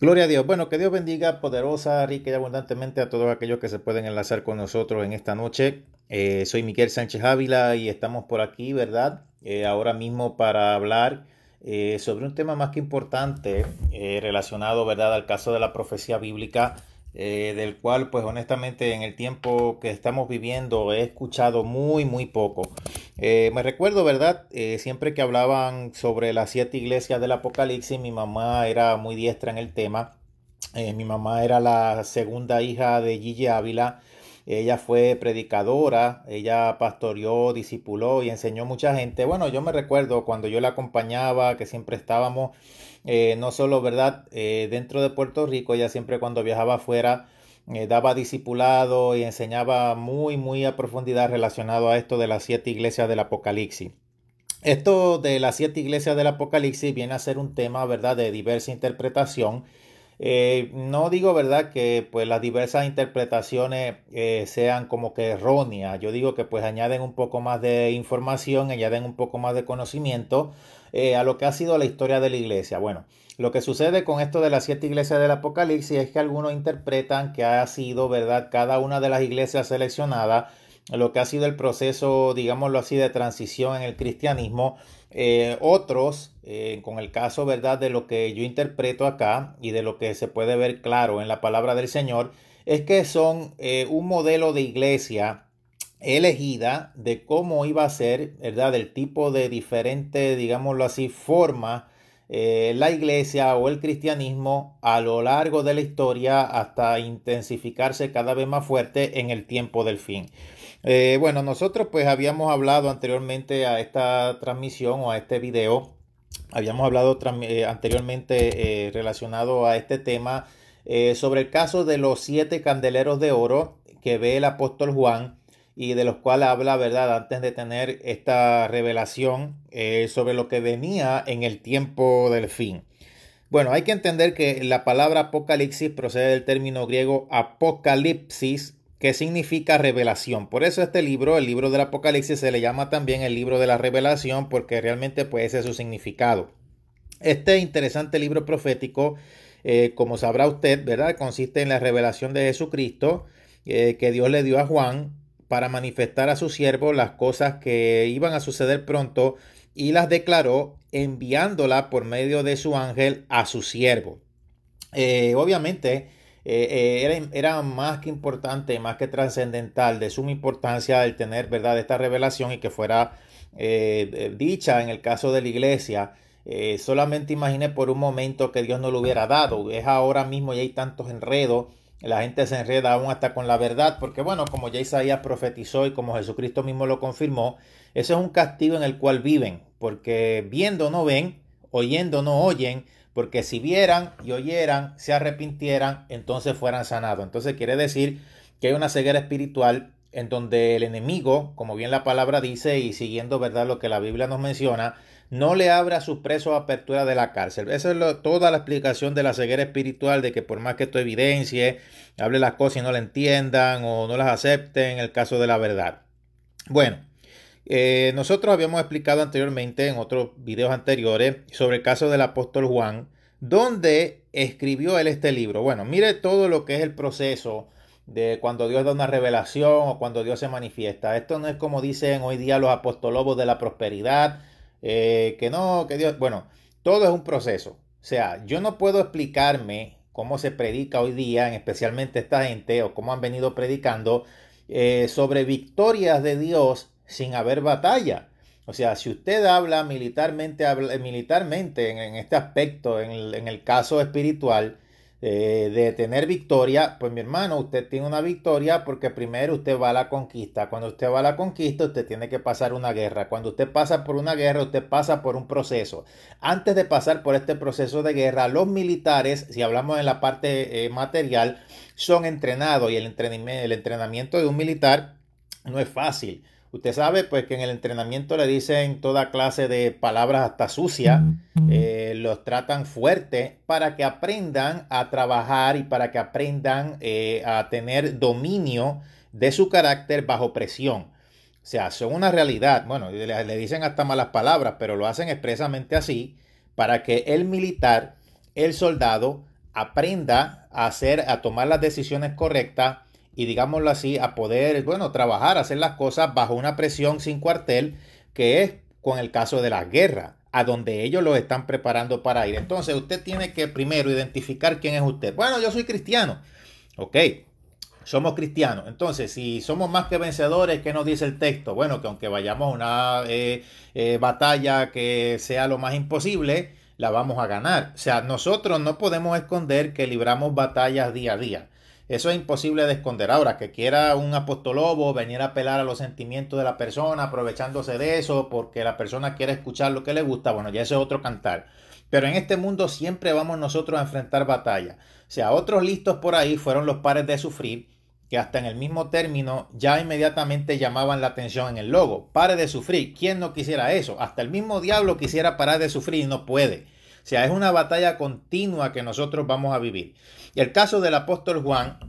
Gloria a Dios. Bueno, que Dios bendiga poderosa, rica y abundantemente a todos aquellos que se pueden enlazar con nosotros en esta noche. Eh, soy Miguel Sánchez Ávila y estamos por aquí, ¿verdad? Eh, ahora mismo para hablar eh, sobre un tema más que importante relacionado, ¿verdad?, al caso de la profecía bíblica eh, del cual pues honestamente en el tiempo que estamos viviendo he escuchado muy muy poco. Eh, me recuerdo, ¿verdad? Eh, siempre que hablaban sobre las siete iglesias del Apocalipsis, mi mamá era muy diestra en el tema. mi mamá era la segunda hija de Gigi Ávila. Ella fue predicadora, ella pastoreó, discipuló y enseñó mucha gente. Bueno, yo me recuerdo cuando yo la acompañaba, que siempre estábamos eh, no solo, ¿verdad?, eh, dentro de Puerto Rico, ella siempre cuando viajaba afuera eh, daba discipulado y enseñaba muy, muy a profundidad relacionado a esto de las siete iglesias del Apocalipsis. Esto de las siete iglesias del Apocalipsis viene a ser un tema, ¿verdad?, de diversa interpretación eh, no digo, ¿verdad?, que pues las diversas interpretaciones eh, sean como que erróneas. Yo digo que pues añaden un poco más de información, añaden un poco más de conocimiento eh, a lo que ha sido la historia de la iglesia. Bueno, lo que sucede con esto de las siete iglesias del Apocalipsis es que algunos interpretan que ha sido, ¿verdad?, cada una de las iglesias seleccionadas lo que ha sido el proceso, digámoslo así, de transición en el cristianismo. otros eh, con el caso, ¿verdad?, de lo que yo interpreto acá y de lo que se puede ver claro en la palabra del Señor, es que son eh, un modelo de iglesia elegida de cómo iba a ser, ¿verdad?, del tipo de diferente, digámoslo así, forma eh, la iglesia o el cristianismo a lo largo de la historia hasta intensificarse cada vez más fuerte en el tiempo del fin. bueno, nosotros pues habíamos hablado anteriormente a esta transmisión o a este video habíamos hablado eh, anteriormente eh, relacionado a este tema eh, sobre el caso de los siete candeleros de oro que ve el apóstol Juan y de los cuales habla, ¿verdad?, antes de tener esta revelación sobre lo que venía en el tiempo del fin. Bueno, hay que entender que la palabra apocalipsis procede del término griego apocalipsis, ¿Qué significa revelación. Por eso este libro, el libro del Apocalipsis, se le llama también el libro de la revelación, porque realmente puede ese es su significado. Este interesante libro profético, eh, como sabrá usted, ¿verdad? Consiste en la revelación de Jesucristo eh, que Dios le dio a Juan para manifestar a su siervo las cosas que iban a suceder pronto y las declaró enviándola por medio de su ángel a su siervo. Eh, obviamente, eh, era, más que importante, más que trascendental, de suma importancia el tener, ¿verdad?, esta revelación y que fuera eh, eh, dicha en el caso de la iglesia. solamente imaginé por un momento que Dios no lo hubiera dado. Es ahora mismo y hay tantos enredos. La gente se enreda aún hasta con la verdad, porque bueno, como ya Isaías profetizó y como Jesucristo mismo lo confirmó, ese es un castigo en el cual viven, porque viendo no ven, oyendo no oyen, porque si vieran y oyeran, se arrepintieran, entonces fueran sanados. Entonces quiere decir que hay una ceguera espiritual en donde el enemigo, como bien la palabra dice y siguiendo verdad lo que la Biblia nos menciona, no le abra a sus presos apertura de la cárcel. Esa es toda la explicación de la ceguera espiritual, de que por más que esto evidencie, hable las cosas y no la entiendan o no las acepten, en el caso de la verdad. Bueno, eh, nosotros habíamos explicado anteriormente en otros videos anteriores sobre el caso del apóstol Juan, donde escribió él este libro. Bueno, mire todo lo que es el proceso de cuando Dios da una revelación o cuando Dios se manifiesta. Esto no es como dicen hoy día los apostolobos de la prosperidad, eh, que no, que Dios, bueno, todo es un proceso. O sea, yo no puedo explicarme cómo se predica hoy día, especialmente esta gente, o cómo han venido predicando, eh, sobre victorias de Dios sin haber batalla. O sea, si usted habla militarmente, eh, militarmente en, este aspecto, en el, caso espiritual, eh, de tener victoria, pues mi hermano, usted tiene una victoria porque primero usted va a la conquista. Cuando usted va a la conquista, usted tiene que pasar una guerra. Cuando usted pasa por una guerra, usted pasa por un proceso. Antes de pasar por este proceso de guerra, los militares, si hablamos en la parte eh, material, son entrenados y el el entrenamiento de un militar no es fácil. Usted sabe, pues, que en el entrenamiento le dicen toda clase de palabras hasta sucias, eh, los tratan fuerte para que aprendan a trabajar y para que aprendan eh, a tener dominio de su carácter bajo presión. O sea, son una realidad. Bueno, le, le dicen hasta malas palabras, pero lo hacen expresamente así para que el militar, el soldado, aprenda a hacer, a tomar las decisiones correctas y digámoslo así, a poder, bueno, trabajar, hacer las cosas bajo una presión sin cuartel, que es con el caso de la guerra, a donde ellos los están preparando para ir. Entonces, usted tiene que primero identificar quién es usted. Bueno, yo soy cristiano. Ok, somos cristianos. Entonces, si somos más que vencedores, ¿qué nos dice el texto? Bueno, que aunque vayamos a una eh, eh, batalla que sea lo más imposible, la vamos a ganar. O sea, nosotros no podemos esconder que libramos batallas día a día. Eso es imposible de esconder. Ahora, que quiera un apostolobo venir a apelar a los sentimientos de la persona, aprovechándose de eso, porque la persona quiere escuchar lo que le gusta, bueno, ya ese es otro cantar. Pero en este mundo siempre vamos nosotros a enfrentar batalla. O sea, otros listos por ahí fueron los pares de sufrir, que hasta en el mismo término ya inmediatamente llamaban la atención en el logo. Pare de sufrir. ¿Quién no quisiera eso? Hasta el mismo diablo quisiera parar de sufrir y no puede. O sea, es una batalla continua que nosotros vamos a vivir. El caso del apóstol Juan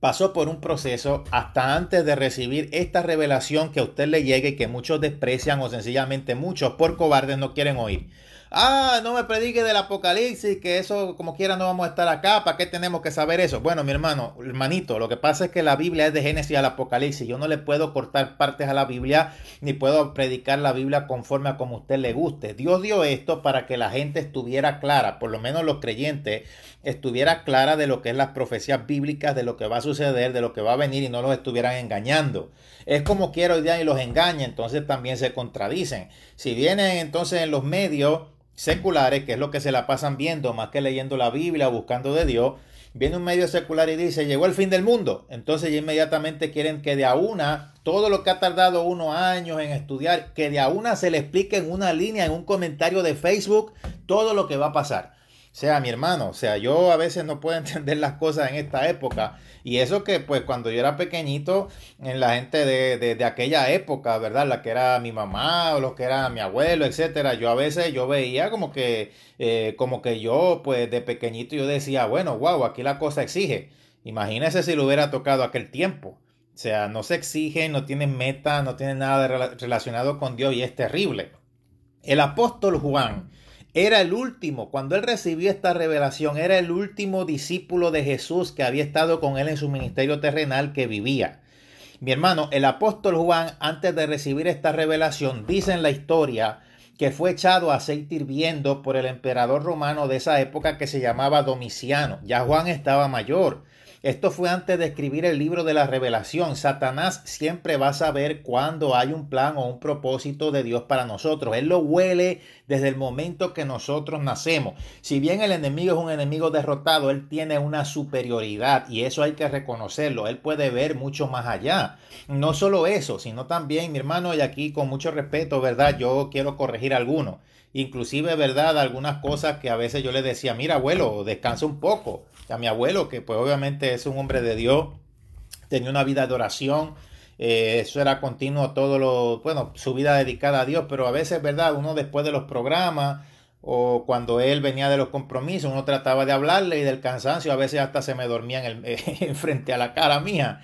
pasó por un proceso hasta antes de recibir esta revelación que a usted le llegue y que muchos desprecian o sencillamente muchos por cobardes no quieren oír. Ah, no me predique del apocalipsis, que eso como quiera no vamos a estar acá, ¿para qué tenemos que saber eso? Bueno, mi hermano, hermanito, lo que pasa es que la Biblia es de Génesis al Apocalipsis, yo no le puedo cortar partes a la Biblia, ni puedo predicar la Biblia conforme a como usted le guste. Dios dio esto para que la gente estuviera clara, por lo menos los creyentes, estuviera clara de lo que es las profecías bíblicas, de lo que va a suceder, de lo que va a venir y no los estuvieran engañando. Es como quiero hoy día y los engaña, entonces también se contradicen. Si vienen entonces en los medios seculares, que es lo que se la pasan viendo más que leyendo la Biblia, buscando de Dios, viene un medio secular y dice, llegó el fin del mundo. Entonces ya inmediatamente quieren que de a una, todo lo que ha tardado unos años en estudiar, que de a una se le explique en una línea, en un comentario de Facebook, todo lo que va a pasar sea mi hermano. O sea, yo a veces no puedo entender las cosas en esta época. Y eso que, pues, cuando yo era pequeñito, en la gente de, de, aquella época, ¿verdad? La que era mi mamá o lo que era mi abuelo, etcétera. Yo a veces yo veía como que, eh, como que yo, pues, de pequeñito yo decía, bueno, guau, aquí la cosa exige. Imagínese si lo hubiera tocado aquel tiempo. O sea, no se exige, no tiene meta, no tiene nada relacionado con Dios y es terrible. El apóstol Juan era el último, cuando él recibió esta revelación, era el último discípulo de Jesús que había estado con él en su ministerio terrenal que vivía. Mi hermano, el apóstol Juan, antes de recibir esta revelación, dice en la historia que fue echado a aceite hirviendo por el emperador romano de esa época que se llamaba Domiciano. Ya Juan estaba mayor. Esto fue antes de escribir el libro de la revelación. Satanás siempre va a saber cuándo hay un plan o un propósito de Dios para nosotros. Él lo huele desde el momento que nosotros nacemos. Si bien el enemigo es un enemigo derrotado, él tiene una superioridad y eso hay que reconocerlo. Él puede ver mucho más allá. No solo eso, sino también, mi hermano, y aquí con mucho respeto, ¿verdad? Yo quiero corregir algunos. Inclusive, ¿verdad? Algunas cosas que a veces yo le decía, mira, abuelo, descansa un poco a mi abuelo, que pues obviamente es un hombre de Dios, tenía una vida de oración, eh, eso era continuo todo lo, bueno, su vida dedicada a Dios, pero a veces, ¿verdad? Uno después de los programas o cuando él venía de los compromisos, uno trataba de hablarle y del cansancio, a veces hasta se me dormía en el, frente a la cara mía.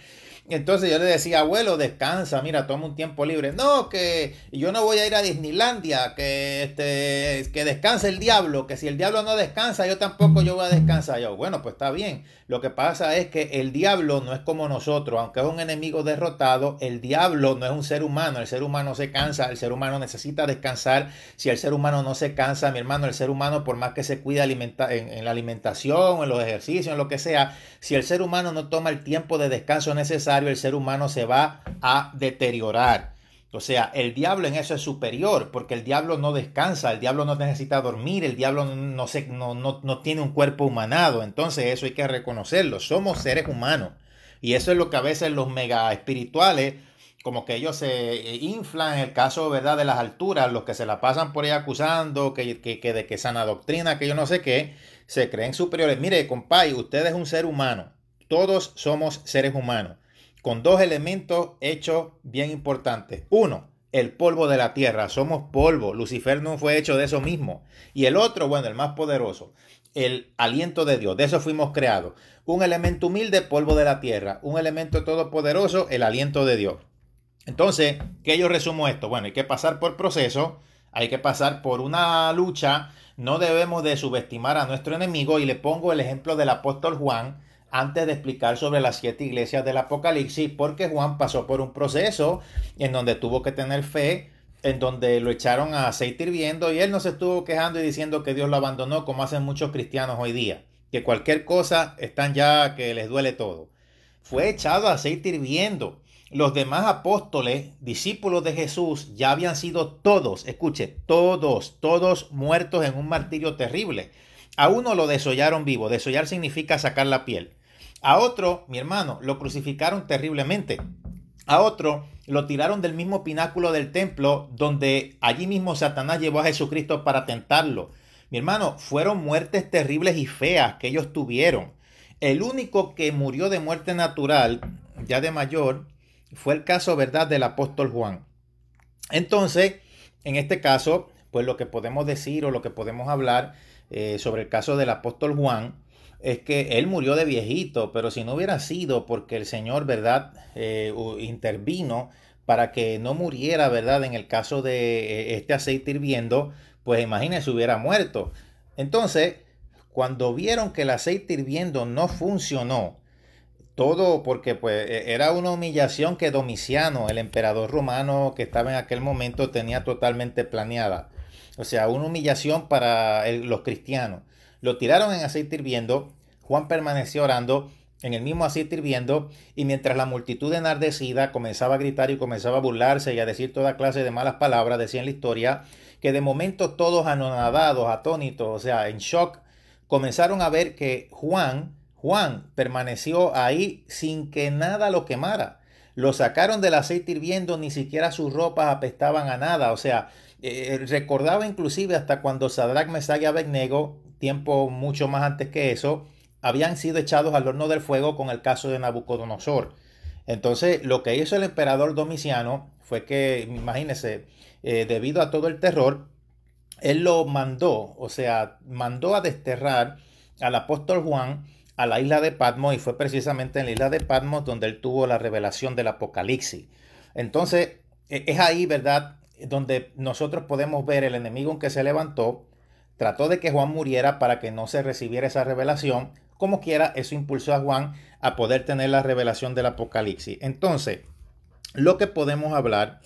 Entonces yo le decía, abuelo, descansa, mira, toma un tiempo libre. No, que yo no voy a ir a Disneylandia, que, este, que descanse el diablo, que si el diablo no descansa, yo tampoco yo voy a descansar. Yo, bueno, pues está bien. Lo que pasa es que el diablo no es como nosotros, aunque es un enemigo derrotado, el diablo no es un ser humano, el ser humano se cansa, el ser humano necesita descansar. Si el ser humano no se cansa, mi hermano, el ser humano, por más que se cuida alimenta en la alimentación, en los ejercicios, en lo que sea, si el ser humano no toma el tiempo de descanso necesario, el ser humano se va a deteriorar. O sea, el diablo en eso es superior, porque el diablo no descansa, el diablo no necesita dormir, el diablo no, no, tiene un cuerpo humanado. Entonces eso hay que reconocerlo, somos seres humanos. Y eso es lo que a veces los mega espirituales, como que ellos se eh, inflan, en el caso ¿verdad? de las alturas, los que se la pasan por ahí acusando, que, que, que de que sana doctrina, que yo no sé qué, se creen superiores. Mire, compadre, usted es un ser humano, todos somos seres humanos con dos elementos hechos bien importantes. Uno, el polvo de la tierra, somos polvo, Lucifer no fue hecho de eso mismo. Y el otro, bueno, el más poderoso, el aliento de Dios, de eso fuimos creados. Un elemento humilde, polvo de la tierra, un elemento todopoderoso, el aliento de Dios. Entonces, ¿qué yo resumo esto? Bueno, hay que pasar por proceso, hay que pasar por una lucha, no debemos de subestimar a nuestro enemigo y le pongo el ejemplo del apóstol Juan, antes de explicar sobre las siete iglesias del Apocalipsis, porque Juan pasó por un proceso en donde tuvo que tener fe, en donde lo echaron a aceite hirviendo y él no se estuvo quejando y diciendo que Dios lo abandonó, como hacen muchos cristianos hoy día, que cualquier cosa están ya que les duele todo. Fue echado a aceite hirviendo. Los demás apóstoles, discípulos de Jesús, ya habían sido todos, escuche, todos, todos muertos en un martirio terrible. A uno lo desollaron vivo. Desollar significa sacar la piel. A otro, mi hermano, lo crucificaron terriblemente. A otro lo tiraron del mismo pináculo del templo donde allí mismo Satanás llevó a Jesucristo para tentarlo. Mi hermano, fueron muertes terribles y feas que ellos tuvieron. El único que murió de muerte natural, ya de mayor, fue el caso, ¿verdad?, del apóstol Juan. Entonces, en este caso, pues lo que podemos decir o lo que podemos hablar eh, sobre el caso del apóstol Juan es que él murió de viejito, pero si no hubiera sido porque el Señor, ¿verdad?, eh, intervino para que no muriera, ¿verdad?, en el caso de eh, este aceite hirviendo, pues imagínense, hubiera muerto. Entonces, cuando vieron que el aceite hirviendo no funcionó, todo porque pues e, era una humillación que Domiciano, el emperador romano que estaba en aquel momento, tenía totalmente planeada. O sea, una humillación para los cristianos. Lo tiraron en aceite hirviendo, Juan permaneció orando en el mismo aceite hirviendo, y mientras la multitud enardecida comenzaba a gritar y comenzaba a burlarse y a decir toda clase de malas palabras, decía en la historia, que de momento todos anonadados, atónitos, o sea, en shock, comenzaron a ver que Juan, Juan permaneció ahí sin que nada lo quemara. Lo sacaron del aceite hirviendo, ni siquiera sus ropas apestaban a nada. O sea, eh, recordaba inclusive hasta cuando Sadrach, Mesach y Abednego tiempo mucho más antes que eso, habían sido echados al horno del fuego con el caso de Nabucodonosor. Entonces, lo que hizo el emperador Domiciano fue que, imagínense, eh, debido a todo el terror, él lo mandó, o sea, mandó a desterrar al apóstol Juan a la isla de Patmos y fue precisamente en la isla de Patmos donde él tuvo la revelación del Apocalipsis. Entonces, e, es ahí, ¿verdad?, donde nosotros podemos ver el enemigo en que se levantó, trató de que Juan muriera para que no se recibiera esa revelación. Como quiera, eso impulsó a Juan a poder tener la revelación del Apocalipsis. Entonces, lo que podemos hablar,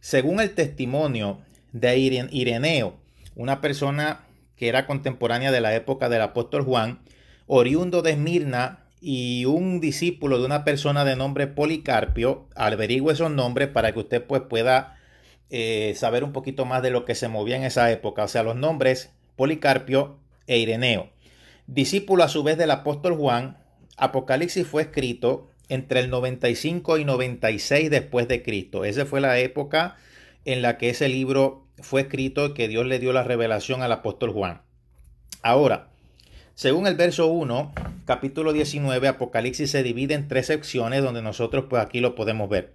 según el testimonio de Ireneo, una persona que era contemporánea de la época del apóstol Juan, oriundo de Esmirna y un discípulo de una persona de nombre Policarpio, averigüe esos nombres para que usted pues, pueda eh, saber un poquito más de lo que se movía en esa época. O sea, los nombres Policarpio e Ireneo. Discípulo a su vez del apóstol Juan, Apocalipsis fue escrito entre el 95 y 96 después de Cristo. Esa fue la época en la que ese libro fue escrito que Dios le dio la revelación al apóstol Juan. Ahora, según el verso 1, capítulo 19, Apocalipsis se divide en tres secciones donde nosotros pues aquí lo podemos ver.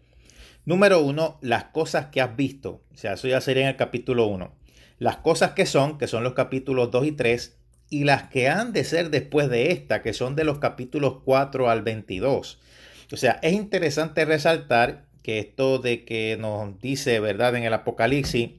Número 1, las cosas que has visto. O sea, eso ya sería en el capítulo 1 las cosas que son, que son los capítulos 2 y 3, y las que han de ser después de esta, que son de los capítulos 4 al 22. O sea, es interesante resaltar que esto de que nos dice, ¿verdad?, en el Apocalipsis,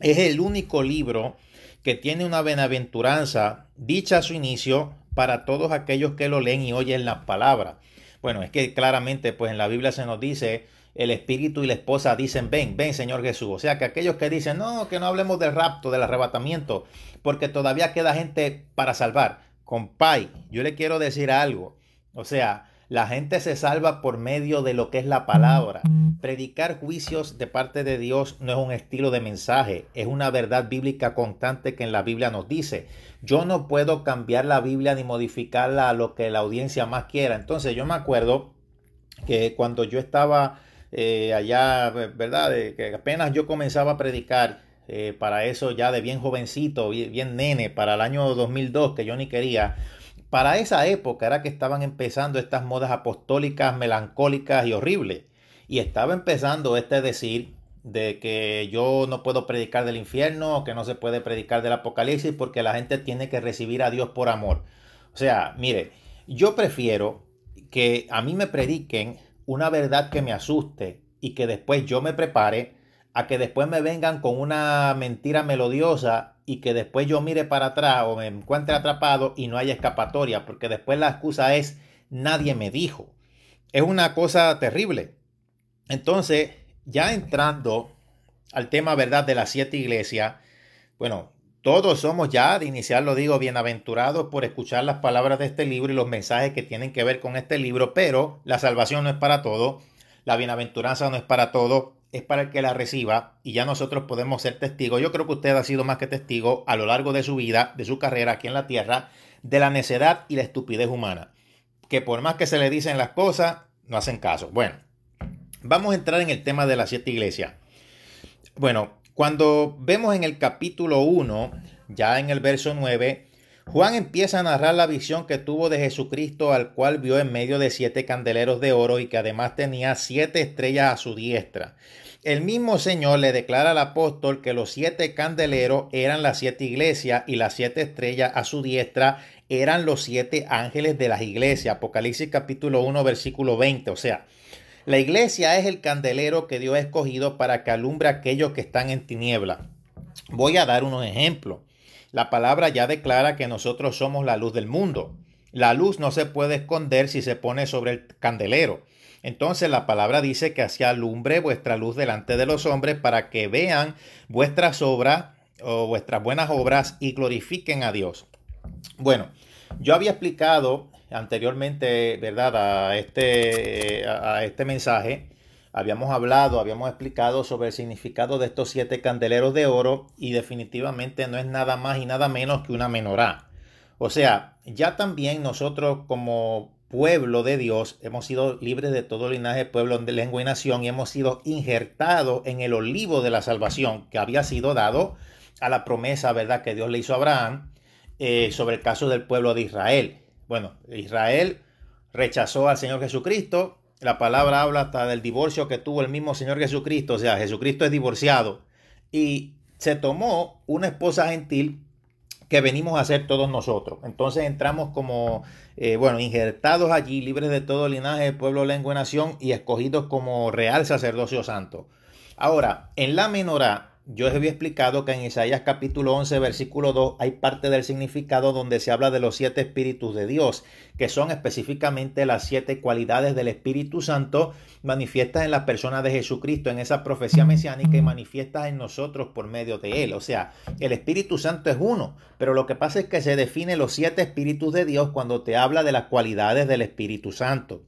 es el único libro que tiene una benaventuranza dicha a su inicio para todos aquellos que lo leen y oyen las palabras. Bueno, es que claramente, pues en la Biblia se nos dice el espíritu y la esposa dicen, ven, ven Señor Jesús. O sea que aquellos que dicen, no, que no hablemos del rapto, del arrebatamiento, porque todavía queda gente para salvar. Compay, yo le quiero decir algo. O sea, la gente se salva por medio de lo que es la palabra. Predicar juicios de parte de Dios no es un estilo de mensaje, es una verdad bíblica constante que en la Biblia nos dice. Yo no puedo cambiar la Biblia ni modificarla a lo que la audiencia más quiera. Entonces yo me acuerdo que cuando yo estaba eh, allá, ¿verdad? que apenas yo comenzaba a predicar eh, para eso ya de bien jovencito, bien, bien nene, para el año 2002 que yo ni quería. Para esa época era que estaban empezando estas modas apostólicas, melancólicas y horribles. Y estaba empezando este decir de que yo no puedo predicar del infierno, que no se puede predicar del apocalipsis, porque la gente tiene que recibir a Dios por amor. O sea, mire, yo prefiero que a mí me prediquen una verdad que me asuste y que después yo me prepare a que después me vengan con una mentira melodiosa y que después yo mire para atrás o me encuentre atrapado y no haya escapatoria, porque después la excusa es nadie me dijo. Es una cosa terrible. Entonces, ya entrando al tema, ¿verdad?, de las siete iglesias, bueno, todos somos ya, de iniciar lo digo, bienaventurados por escuchar las palabras de este libro y los mensajes que tienen que ver con este libro, pero la salvación no es para todos, la bienaventuranza no es para todos, es para el que la reciba y ya nosotros podemos ser testigos. Yo creo que usted ha sido más que testigo a lo largo de su vida, de su carrera aquí en la tierra, de la necedad y la estupidez humana, que por más que se le dicen las cosas, no hacen caso. Bueno, vamos a entrar en el tema de las siete iglesias. Bueno, cuando vemos en el capítulo 1, ya en el verso 9, Juan empieza a narrar la visión que tuvo de Jesucristo, al cual vio en medio de siete candeleros de oro y que además tenía siete estrellas a su diestra. El mismo Señor le declara al apóstol que los siete candeleros eran las siete iglesias y las siete estrellas a su diestra eran los siete ángeles de las iglesias. Apocalipsis capítulo 1 versículo 20. O sea, la iglesia es el candelero que Dios ha escogido para que alumbre a aquellos que están en tiniebla. Voy a dar unos ejemplos. La palabra ya declara que nosotros somos la luz del mundo. La luz no se puede esconder si se pone sobre el candelero. Entonces la palabra dice que así alumbre vuestra luz delante de los hombres para que vean vuestras obras o vuestras buenas obras y glorifiquen a Dios. Bueno, yo había explicado anteriormente, ¿verdad? A este, a este mensaje, habíamos hablado, habíamos explicado sobre el significado de estos siete candeleros de oro y definitivamente no es nada más y nada menos que una menorá. O sea, ya también nosotros como pueblo de Dios hemos sido libres de todo linaje, pueblo, de lengua y nación y hemos sido injertados en el olivo de la salvación que había sido dado a la promesa, ¿verdad?, que Dios le hizo a Abraham eh, sobre el caso del pueblo de Israel bueno, Israel rechazó al Señor Jesucristo. La palabra habla hasta del divorcio que tuvo el mismo Señor Jesucristo. O sea, Jesucristo es divorciado. Y se tomó una esposa gentil que venimos a ser todos nosotros. Entonces entramos como, eh, bueno, injertados allí, libres de todo linaje, pueblo, lengua y nación, y escogidos como real sacerdocio santo. Ahora, en la menorá, yo les había explicado que en Isaías capítulo 11, versículo 2, hay parte del significado donde se habla de los siete espíritus de Dios, que son específicamente las siete cualidades del Espíritu Santo manifiestas en la persona de Jesucristo, en esa profecía mesiánica y manifiestas en nosotros por medio de Él. O sea, el Espíritu Santo es uno, pero lo que pasa es que se define los siete espíritus de Dios cuando te habla de las cualidades del Espíritu Santo.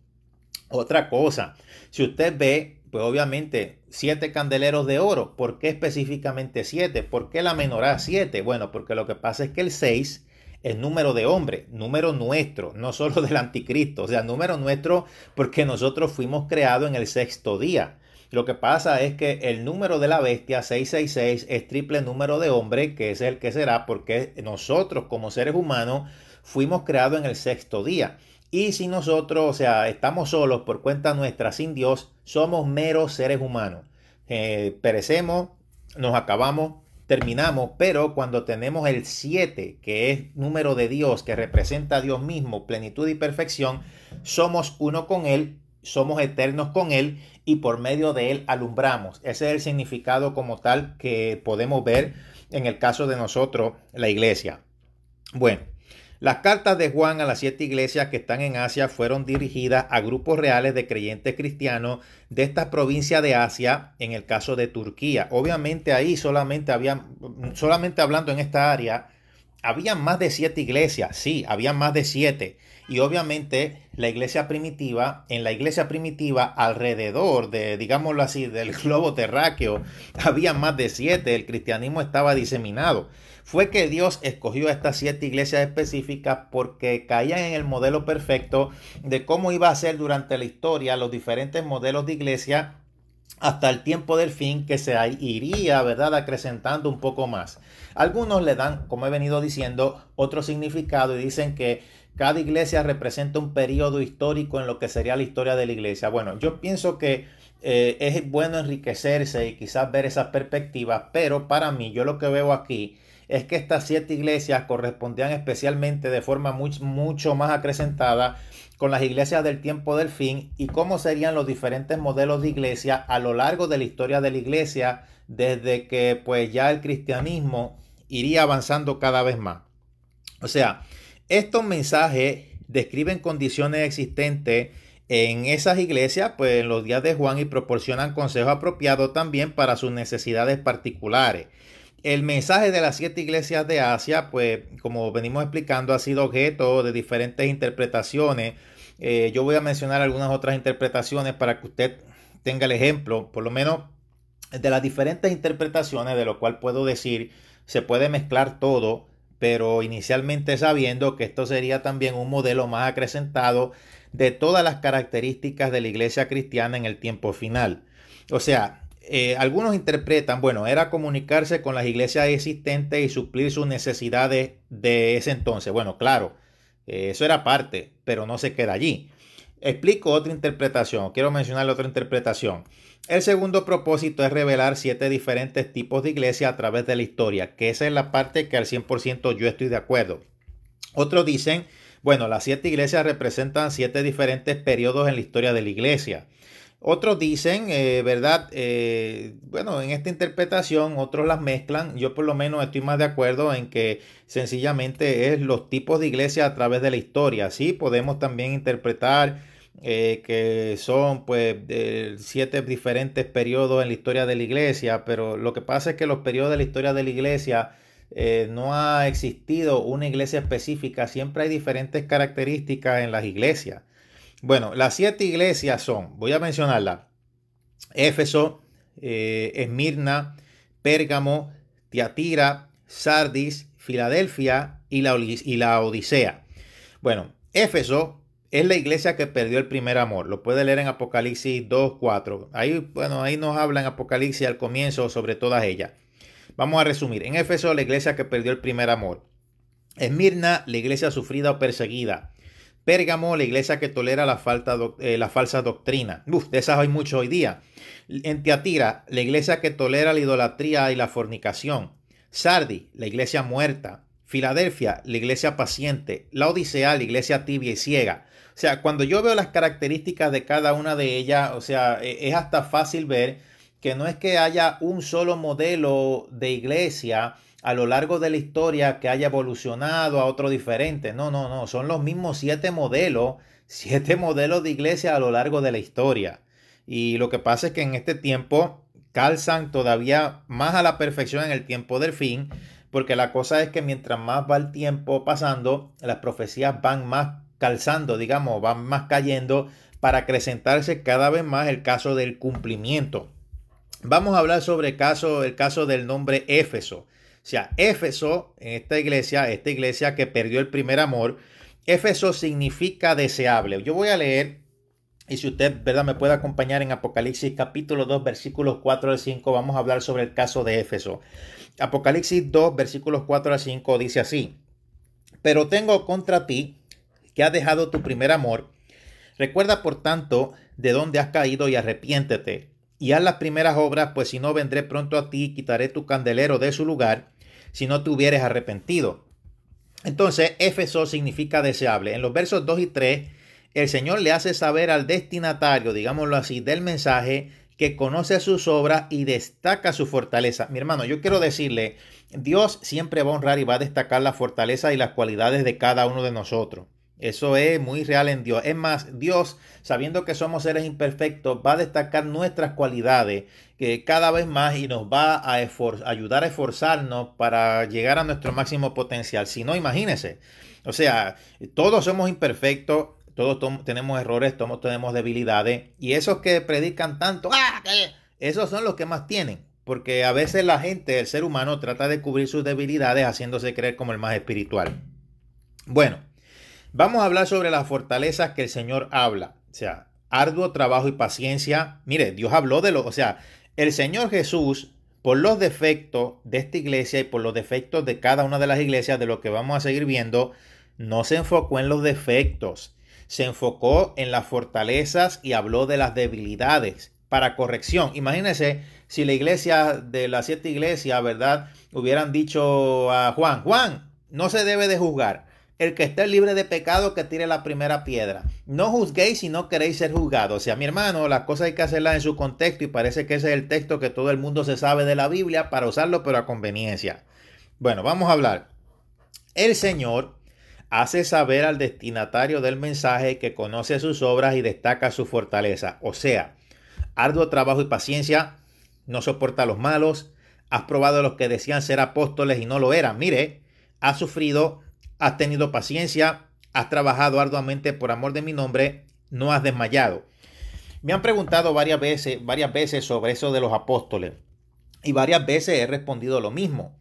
Otra cosa, si usted ve pues obviamente, siete candeleros de oro. ¿Por qué específicamente siete? ¿Por qué la menorá siete? Bueno, porque lo que pasa es que el 6 es número de hombre, número nuestro, no solo del anticristo, o sea, número nuestro porque nosotros fuimos creados en el sexto día. Lo que pasa es que el número de la bestia 666 es triple número de hombre, que es el que será porque nosotros como seres humanos fuimos creados en el sexto día. Y si nosotros, o sea, estamos solos por cuenta nuestra, sin Dios, somos meros seres humanos. Eh, perecemos, nos acabamos, terminamos, pero cuando tenemos el 7, que es número de Dios, que representa a Dios mismo, plenitud y perfección, somos uno con Él, somos eternos con Él y por medio de Él alumbramos. Ese es el significado como tal que podemos ver en el caso de nosotros, la iglesia. Bueno. Las cartas de Juan a las siete iglesias que están en Asia fueron dirigidas a grupos reales de creyentes cristianos de esta provincia de Asia, en el caso de Turquía. Obviamente ahí solamente había, solamente hablando en esta área, había más de siete iglesias, sí, había más de siete. Y obviamente la iglesia primitiva, en la iglesia primitiva alrededor de, digámoslo así, del globo terráqueo, había más de siete, el cristianismo estaba diseminado. Fue que Dios escogió estas siete iglesias específicas porque caían en el modelo perfecto de cómo iba a ser durante la historia los diferentes modelos de iglesia hasta el tiempo del fin que se iría, ¿verdad?, acrecentando un poco más. Algunos le dan, como he venido diciendo, otro significado y dicen que cada iglesia representa un periodo histórico en lo que sería la historia de la iglesia. Bueno, yo pienso que eh, es bueno enriquecerse y quizás ver esas perspectivas, pero para mí yo lo que veo aquí es que estas siete iglesias correspondían especialmente de forma mucho más acrecentada con las iglesias del tiempo del fin y cómo serían los diferentes modelos de iglesia a lo largo de la historia de la iglesia desde que pues ya el cristianismo iría avanzando cada vez más. O sea, estos mensajes describen condiciones existentes en esas iglesias, pues en los días de Juan y proporcionan consejos apropiados también para sus necesidades particulares. El mensaje de las siete iglesias de Asia, pues como venimos explicando, ha sido objeto de diferentes interpretaciones. Eh, yo voy a mencionar algunas otras interpretaciones para que usted tenga el ejemplo, por lo menos de las diferentes interpretaciones, de lo cual puedo decir, se puede mezclar todo, pero inicialmente sabiendo que esto sería también un modelo más acrecentado de todas las características de la iglesia cristiana en el tiempo final. O sea, eh, algunos interpretan, bueno, era comunicarse con las iglesias existentes y suplir sus necesidades de ese entonces. Bueno, claro, eh, eso era parte, pero no se queda allí. Explico otra interpretación, quiero mencionar otra interpretación. El segundo propósito es revelar siete diferentes tipos de iglesias a través de la historia, que esa es la parte que al 100% yo estoy de acuerdo. Otros dicen, bueno, las siete iglesias representan siete diferentes periodos en la historia de la iglesia. Otros dicen, eh, ¿verdad? Eh, bueno, en esta interpretación otros las mezclan. Yo por lo menos estoy más de acuerdo en que sencillamente es los tipos de iglesia a través de la historia. Sí, podemos también interpretar eh, que son pues siete diferentes periodos en la historia de la iglesia, pero lo que pasa es que los periodos de la historia de la iglesia no ha existido una iglesia específica. Siempre hay diferentes características en las iglesias. Bueno, las siete iglesias son, voy a mencionarlas, Éfeso, eh, Esmirna, Pérgamo, Tiatira, Sardis, Filadelfia y la, y la Odisea. Bueno, Éfeso es la iglesia que perdió el primer amor. Lo puede leer en Apocalipsis 2, 4. Ahí, bueno, ahí nos habla en Apocalipsis al comienzo sobre todas ellas. Vamos a resumir. En Éfeso, la iglesia que perdió el primer amor. Esmirna, la iglesia sufrida o perseguida. Pérgamo, la iglesia que tolera eh, la, falsa doctrina. Uf, de esas hay mucho hoy día. En la iglesia que tolera la idolatría y la fornicación. Sardi, la iglesia muerta. Filadelfia, la iglesia paciente. La Odisea, la iglesia tibia y ciega. O sea, cuando yo veo las características de cada una de ellas, o sea, e, es hasta fácil ver que no es que haya un solo modelo de iglesia a lo largo de la historia que haya evolucionado a otro diferente. No, no, no, son los mismos siete modelos, siete modelos de iglesia a lo largo de la historia. Y lo que pasa es que en este tiempo calzan todavía más a la perfección en el tiempo del fin, porque la cosa es que mientras más va el tiempo pasando, las profecías van más calzando, digamos, van más cayendo para acrecentarse cada vez más el caso del cumplimiento. Vamos a hablar sobre el caso, el caso del nombre Éfeso. O sea, Éfeso, en esta iglesia, esta iglesia que perdió el primer amor, Éfeso significa deseable. Yo voy a leer, y si usted ¿verdad? me puede acompañar en Apocalipsis capítulo 2, versículos 4 al 5, vamos a hablar sobre el caso de Éfeso. Apocalipsis 2, versículos 4 al 5 dice así, pero tengo contra ti que has dejado tu primer amor. Recuerda, por tanto, de dónde has caído y arrepiéntete y haz las primeras obras, pues si no vendré pronto a ti y quitaré tu candelero de su lugar, si no te hubieres arrepentido. Entonces, Éfeso significa deseable. En los versos 2 y 3, el Señor le hace saber al destinatario, digámoslo así, del mensaje que conoce sus obras y destaca su fortaleza. Mi hermano, yo quiero decirle, Dios siempre va a honrar y va a destacar la fortaleza y las cualidades de cada uno de nosotros. Eso es muy real en Dios. Es más, Dios, sabiendo que somos seres imperfectos, va a destacar nuestras cualidades que cada vez más y nos va a ayudar a esforzarnos para llegar a nuestro máximo potencial. Si no, imagínense. O sea, todos somos imperfectos, todos tenemos errores, todos tenemos debilidades. Y esos que predican tanto, ¡ah! esos son los que más tienen. Porque a veces la gente, el ser humano, trata de cubrir sus debilidades haciéndose creer como el más espiritual. Bueno. Vamos a hablar sobre las fortalezas que el Señor habla. O sea, arduo trabajo y paciencia. Mire, Dios habló de lo, o sea, el Señor Jesús, por los defectos de esta iglesia y por los defectos de cada una de las iglesias, de lo que vamos a seguir viendo, no se enfocó en los defectos, se enfocó en las fortalezas y habló de las debilidades para corrección. Imagínense si la iglesia de las siete iglesias, ¿verdad? Hubieran dicho a Juan, Juan, no se debe de juzgar el que esté libre de pecado que tire la primera piedra. No juzguéis si no queréis ser juzgados. O sea, mi hermano, las cosas hay que hacerlas en su contexto y parece que ese es el texto que todo el mundo se sabe de la Biblia para usarlo, pero a conveniencia. Bueno, vamos a hablar. El Señor hace saber al destinatario del mensaje que conoce sus obras y destaca su fortaleza. O sea, arduo trabajo y paciencia, no soporta a los malos, has probado a los que decían ser apóstoles y no lo eran. Mire, ha sufrido has tenido paciencia, has trabajado arduamente por amor de mi nombre, no has desmayado. Me han preguntado varias veces, varias veces sobre eso de los apóstoles y varias veces he respondido lo mismo.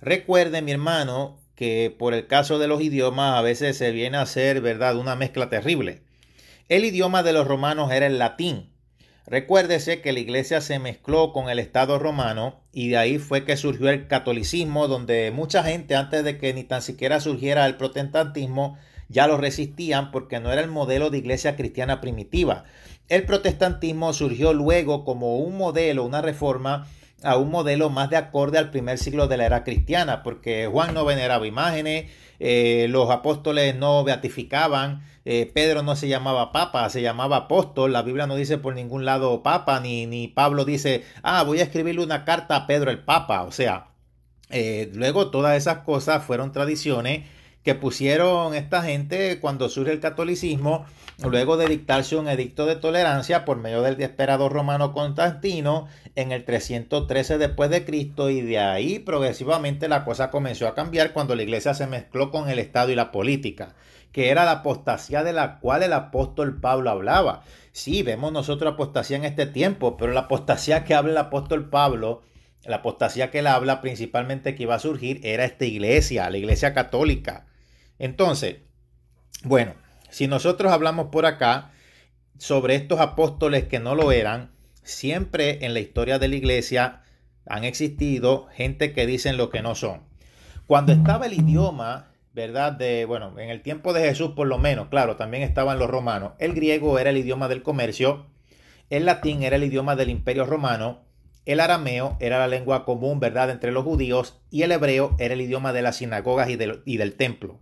Recuerde, mi hermano, que por el caso de los idiomas a veces se viene a hacer, ¿verdad?, una mezcla terrible. El idioma de los romanos era el latín. Recuérdese que la iglesia se mezcló con el Estado romano y de ahí fue que surgió el catolicismo, donde mucha gente antes de que ni tan siquiera surgiera el protestantismo, ya lo resistían porque no era el modelo de iglesia cristiana primitiva. El protestantismo surgió luego como un modelo, una reforma a un modelo más de acorde al primer siglo de la era cristiana, porque Juan no veneraba imágenes, eh, los apóstoles no beatificaban, eh, Pedro no se llamaba papa, se llamaba apóstol, la Biblia no dice por ningún lado papa, ni, ni Pablo dice, ah, voy a escribirle una carta a Pedro el papa, o sea, eh, luego todas esas cosas fueron tradiciones que pusieron esta gente cuando surge el catolicismo, luego de dictarse un edicto de tolerancia por medio del desesperado romano Constantino en el 313 después de Cristo y de ahí progresivamente la cosa comenzó a cambiar cuando la iglesia se mezcló con el Estado y la política, que era la apostasía de la cual el apóstol Pablo hablaba. Sí, vemos nosotros apostasía en este tiempo, pero la apostasía que habla el apóstol Pablo la apostasía que él habla principalmente que iba a surgir era esta iglesia, la iglesia católica. Entonces, bueno, si nosotros hablamos por acá sobre estos apóstoles que no lo eran, siempre en la historia de la iglesia han existido gente que dicen lo que no son. Cuando estaba el idioma, ¿verdad? De, bueno, en el tiempo de Jesús por lo menos, claro, también estaban los romanos. El griego era el idioma del comercio, el latín era el idioma del imperio romano, el arameo era la lengua común, ¿verdad?, entre los judíos y el hebreo era el idioma de las sinagogas y, del templo.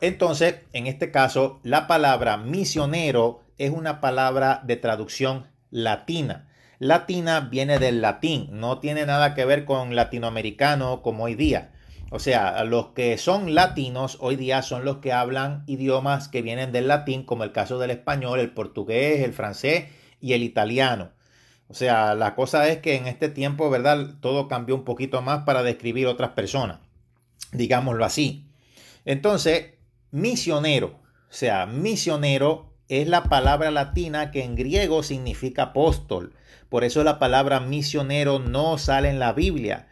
Entonces, en este caso, la palabra misionero es una palabra de traducción latina. Latina viene del latín, no tiene nada que ver con latinoamericano como hoy día. O sea, los que son latinos hoy día son los que hablan idiomas que vienen del latín, como el caso del español, el portugués, el francés y el italiano. O sea, la cosa es que en este tiempo, ¿verdad? Todo cambió un poquito más para describir otras personas, digámoslo así. Entonces, misionero, o sea, misionero es la palabra latina que en griego significa apóstol. Por eso la palabra misionero no sale en la Biblia.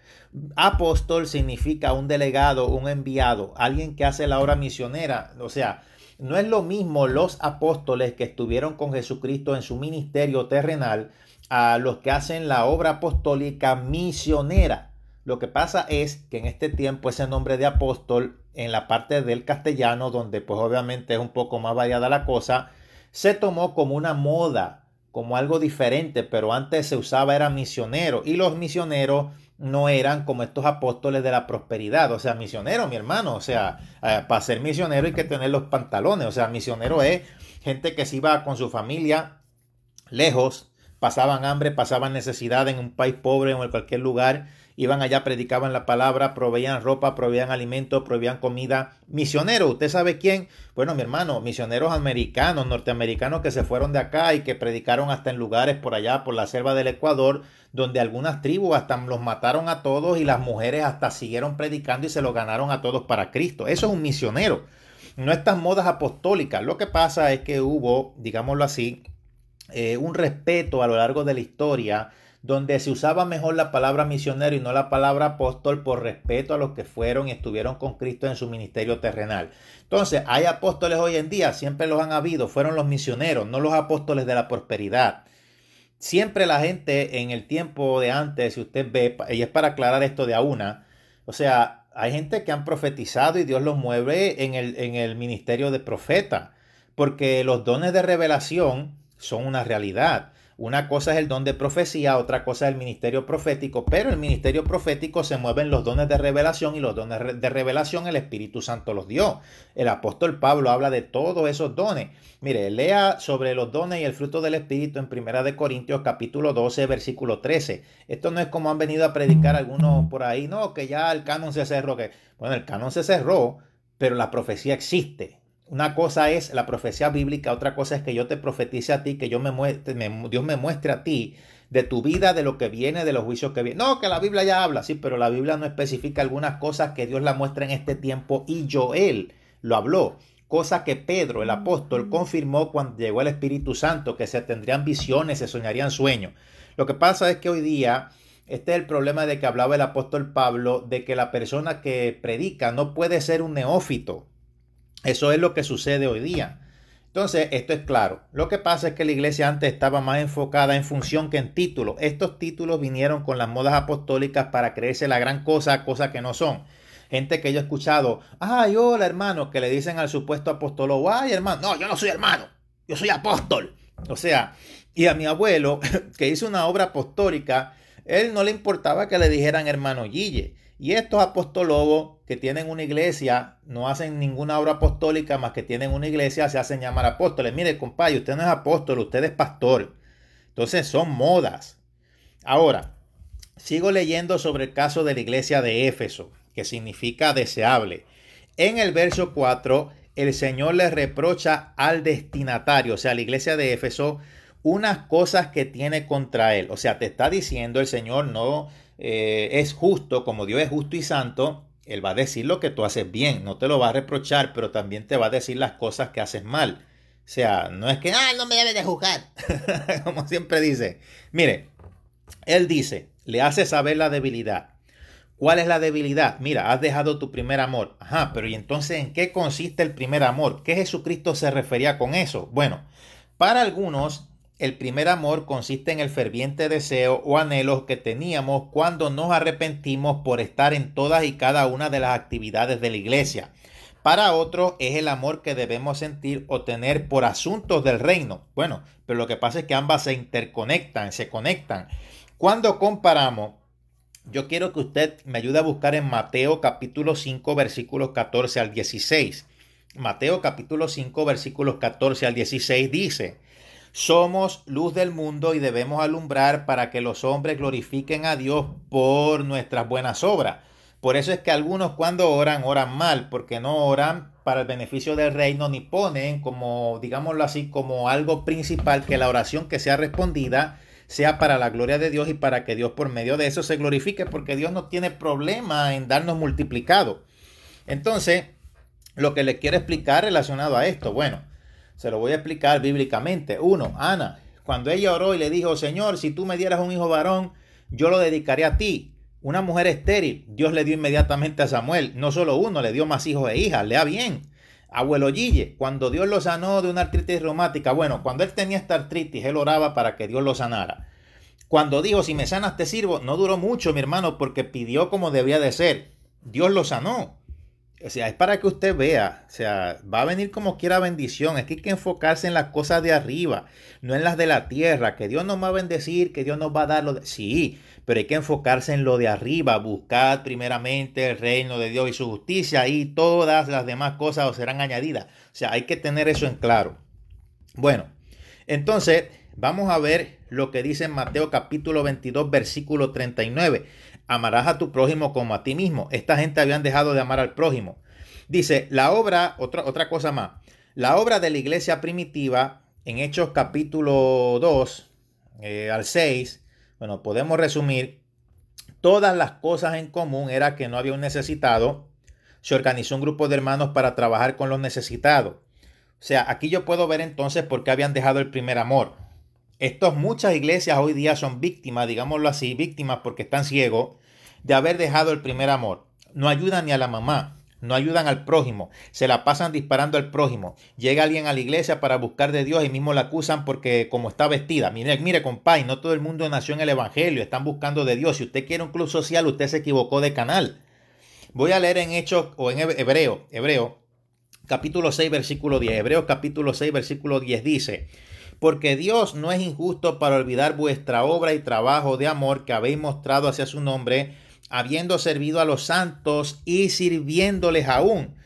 Apóstol significa un delegado, un enviado, alguien que hace la obra misionera. O sea, no es lo mismo los apóstoles que estuvieron con Jesucristo en su ministerio terrenal a los que hacen la obra apostólica misionera. Lo que pasa es que en este tiempo ese nombre de apóstol en la parte del castellano, donde pues obviamente es un poco más variada la cosa, se tomó como una moda, como algo diferente, pero antes se usaba era misionero y los misioneros no eran como estos apóstoles de la prosperidad, o sea, misionero, mi hermano, o sea, eh, para ser misionero hay que tener los pantalones, o sea, misionero es gente que se iba con su familia lejos pasaban hambre, pasaban necesidad en un país pobre o en cualquier lugar, iban allá, predicaban la palabra, proveían ropa, proveían alimento, proveían comida. Misioneros, ¿usted sabe quién? Bueno, mi hermano, misioneros americanos, norteamericanos que se fueron de acá y que predicaron hasta en lugares por allá, por la selva del Ecuador, donde algunas tribus hasta los mataron a todos y las mujeres hasta siguieron predicando y se lo ganaron a todos para Cristo. Eso es un misionero. No estas modas apostólicas. Lo que pasa es que hubo, digámoslo así, eh, un respeto a lo largo de la historia donde se usaba mejor la palabra misionero y no la palabra apóstol por respeto a los que fueron y estuvieron con Cristo en su ministerio terrenal. Entonces, hay apóstoles hoy en día, siempre los han habido, fueron los misioneros, no los apóstoles de la prosperidad. Siempre la gente en el tiempo de antes, si usted ve, y es para aclarar esto de a una, o sea, hay gente que han profetizado y Dios los mueve en el, en el ministerio de profeta, porque los dones de revelación, son una realidad. Una cosa es el don de profecía, otra cosa es el ministerio profético, pero el ministerio profético se mueven los dones de revelación y los dones de revelación el Espíritu Santo los dio. El apóstol Pablo habla de todos esos dones. Mire, lea sobre los dones y el fruto del Espíritu en Primera de Corintios capítulo 12, versículo 13. Esto no es como han venido a predicar algunos por ahí, no, que ya el canon se cerró. Que... Bueno, el canon se cerró, pero la profecía existe una cosa es la profecía bíblica, otra cosa es que yo te profetice a ti, que yo me, muestre, Dios me muestre a ti de tu vida, de lo que viene, de los juicios que vienen. No, que la Biblia ya habla, sí, pero la Biblia no especifica algunas cosas que Dios la muestra en este tiempo y Joel lo habló. Cosa que Pedro, el apóstol, mm. confirmó cuando llegó el Espíritu Santo, que se tendrían visiones, se soñarían sueños. Lo que pasa es que hoy día este es el problema de que hablaba el apóstol Pablo, de que la persona que predica no puede ser un neófito. Eso es lo que sucede hoy día. Entonces, esto es claro. Lo que pasa es que la iglesia antes estaba más enfocada en función que en título. Estos títulos vinieron con las modas apostólicas para creerse la gran cosa, cosa que no son. Gente que yo he escuchado, ay, hola hermano, que le dicen al supuesto apóstolo, ay hermano, no, yo no soy hermano, yo soy apóstol. O sea, y a mi abuelo, que hizo una obra apostólica, él no le importaba que le dijeran hermano Guille. Y estos apóstolobos que tienen una iglesia, no hacen ninguna obra apostólica más que tienen una iglesia, se hacen llamar apóstoles. Mire, compadre, usted no es apóstol, usted es pastor. Entonces son modas. Ahora, sigo leyendo sobre el caso de la iglesia de Éfeso, que significa deseable. En el verso 4, el Señor le reprocha al destinatario, o sea, la iglesia de Éfeso, unas cosas que tiene contra él. O sea, te está diciendo el Señor no eh, es justo, como Dios es justo y santo, él va a decir lo que tú haces bien, no te lo va a reprochar, pero también te va a decir las cosas que haces mal. O sea, no es que, ah, no me debe de juzgar, como siempre dice. Mire, él dice, le hace saber la debilidad. ¿Cuál es la debilidad? Mira, has dejado tu primer amor. Ajá, pero ¿y entonces en qué consiste el primer amor? ¿Qué Jesucristo se refería con eso? Bueno, para algunos el primer amor consiste en el ferviente deseo o anhelo que teníamos cuando nos arrepentimos por estar en todas y cada una de las actividades de la iglesia. Para otro es el amor que debemos sentir o tener por asuntos del reino. Bueno, pero lo que pasa es que ambas se interconectan, se conectan. Cuando comparamos, yo quiero que usted me ayude a buscar en Mateo capítulo 5 versículos 14 al 16. Mateo capítulo 5 versículos 14 al 16 dice, somos luz del mundo y debemos alumbrar para que los hombres glorifiquen a Dios por nuestras buenas obras. Por eso es que algunos cuando oran, oran mal, porque no oran para el beneficio del reino ni ponen como, digámoslo así, como algo principal que la oración que sea respondida sea para la gloria de Dios y para que Dios por medio de eso se glorifique, porque Dios no tiene problema en darnos multiplicado. Entonces, lo que les quiero explicar relacionado a esto, bueno, se lo voy a explicar bíblicamente. Uno, Ana, cuando ella oró y le dijo, Señor, si tú me dieras un hijo varón, yo lo dedicaré a ti. Una mujer estéril, Dios le dio inmediatamente a Samuel, no solo uno, le dio más hijos e hijas, lea bien. Abuelo Gille, cuando Dios lo sanó de una artritis reumática, bueno, cuando él tenía esta artritis, él oraba para que Dios lo sanara. Cuando dijo, si me sanas te sirvo, no duró mucho, mi hermano, porque pidió como debía de ser. Dios lo sanó. O sea, es para que usted vea, o sea, va a venir como quiera bendición. Es que hay que enfocarse en las cosas de arriba, no en las de la tierra. Que Dios nos va a bendecir, que Dios nos va a dar lo de... Sí, pero hay que enfocarse en lo de arriba. buscar primeramente el reino de Dios y su justicia y todas las demás cosas serán añadidas. O sea, hay que tener eso en claro. Bueno, entonces vamos a ver lo que dice Mateo capítulo 22, versículo 39 amarás a tu prójimo como a ti mismo. Esta gente habían dejado de amar al prójimo. Dice, la obra, otra, otra cosa más, la obra de la iglesia primitiva en Hechos capítulo 2 eh, al 6, bueno, podemos resumir, todas las cosas en común era que no había un necesitado, se organizó un grupo de hermanos para trabajar con los necesitados. O sea, aquí yo puedo ver entonces por qué habían dejado el primer amor. Estos muchas iglesias hoy día son víctimas, digámoslo así, víctimas porque están ciegos, de haber dejado el primer amor. No ayudan ni a la mamá, no ayudan al prójimo, se la pasan disparando al prójimo. Llega alguien a la iglesia para buscar de Dios y mismo la acusan porque como está vestida. Mire, mire, compadre, no todo el mundo nació en el Evangelio, están buscando de Dios. Si usted quiere un club social, usted se equivocó de canal. Voy a leer en Hechos o en Hebreo, Hebreo, capítulo 6, versículo 10. hebreo capítulo 6, versículo 10 dice, porque Dios no es injusto para olvidar vuestra obra y trabajo de amor que habéis mostrado hacia su nombre habiendo servido a los santos y sirviéndoles aún.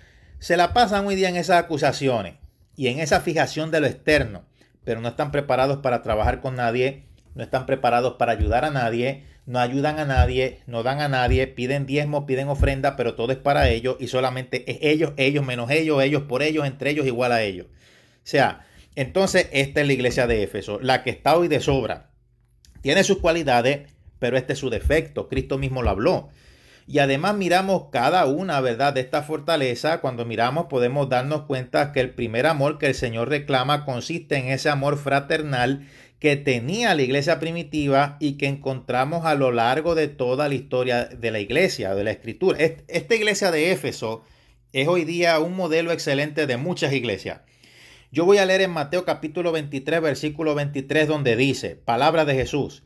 Se la pasan hoy día en esas acusaciones y en esa fijación de lo externo, pero no están preparados para trabajar con nadie, no están preparados para ayudar a nadie, no ayudan a nadie, no dan a nadie, piden diezmo piden ofrenda, pero todo es para ellos y solamente es ellos, ellos menos ellos, ellos por ellos, entre ellos igual a ellos. O sea, entonces esta es la iglesia de Éfeso, la que está hoy de sobra. Tiene sus cualidades, pero este es su defecto, Cristo mismo lo habló. Y además miramos cada una, ¿verdad?, de esta fortaleza, cuando miramos podemos darnos cuenta que el primer amor que el Señor reclama consiste en ese amor fraternal que tenía la iglesia primitiva y que encontramos a lo largo de toda la historia de la iglesia, de la escritura. Esta iglesia de Éfeso es hoy día un modelo excelente de muchas iglesias. Yo voy a leer en Mateo capítulo 23, versículo 23, donde dice, palabra de Jesús.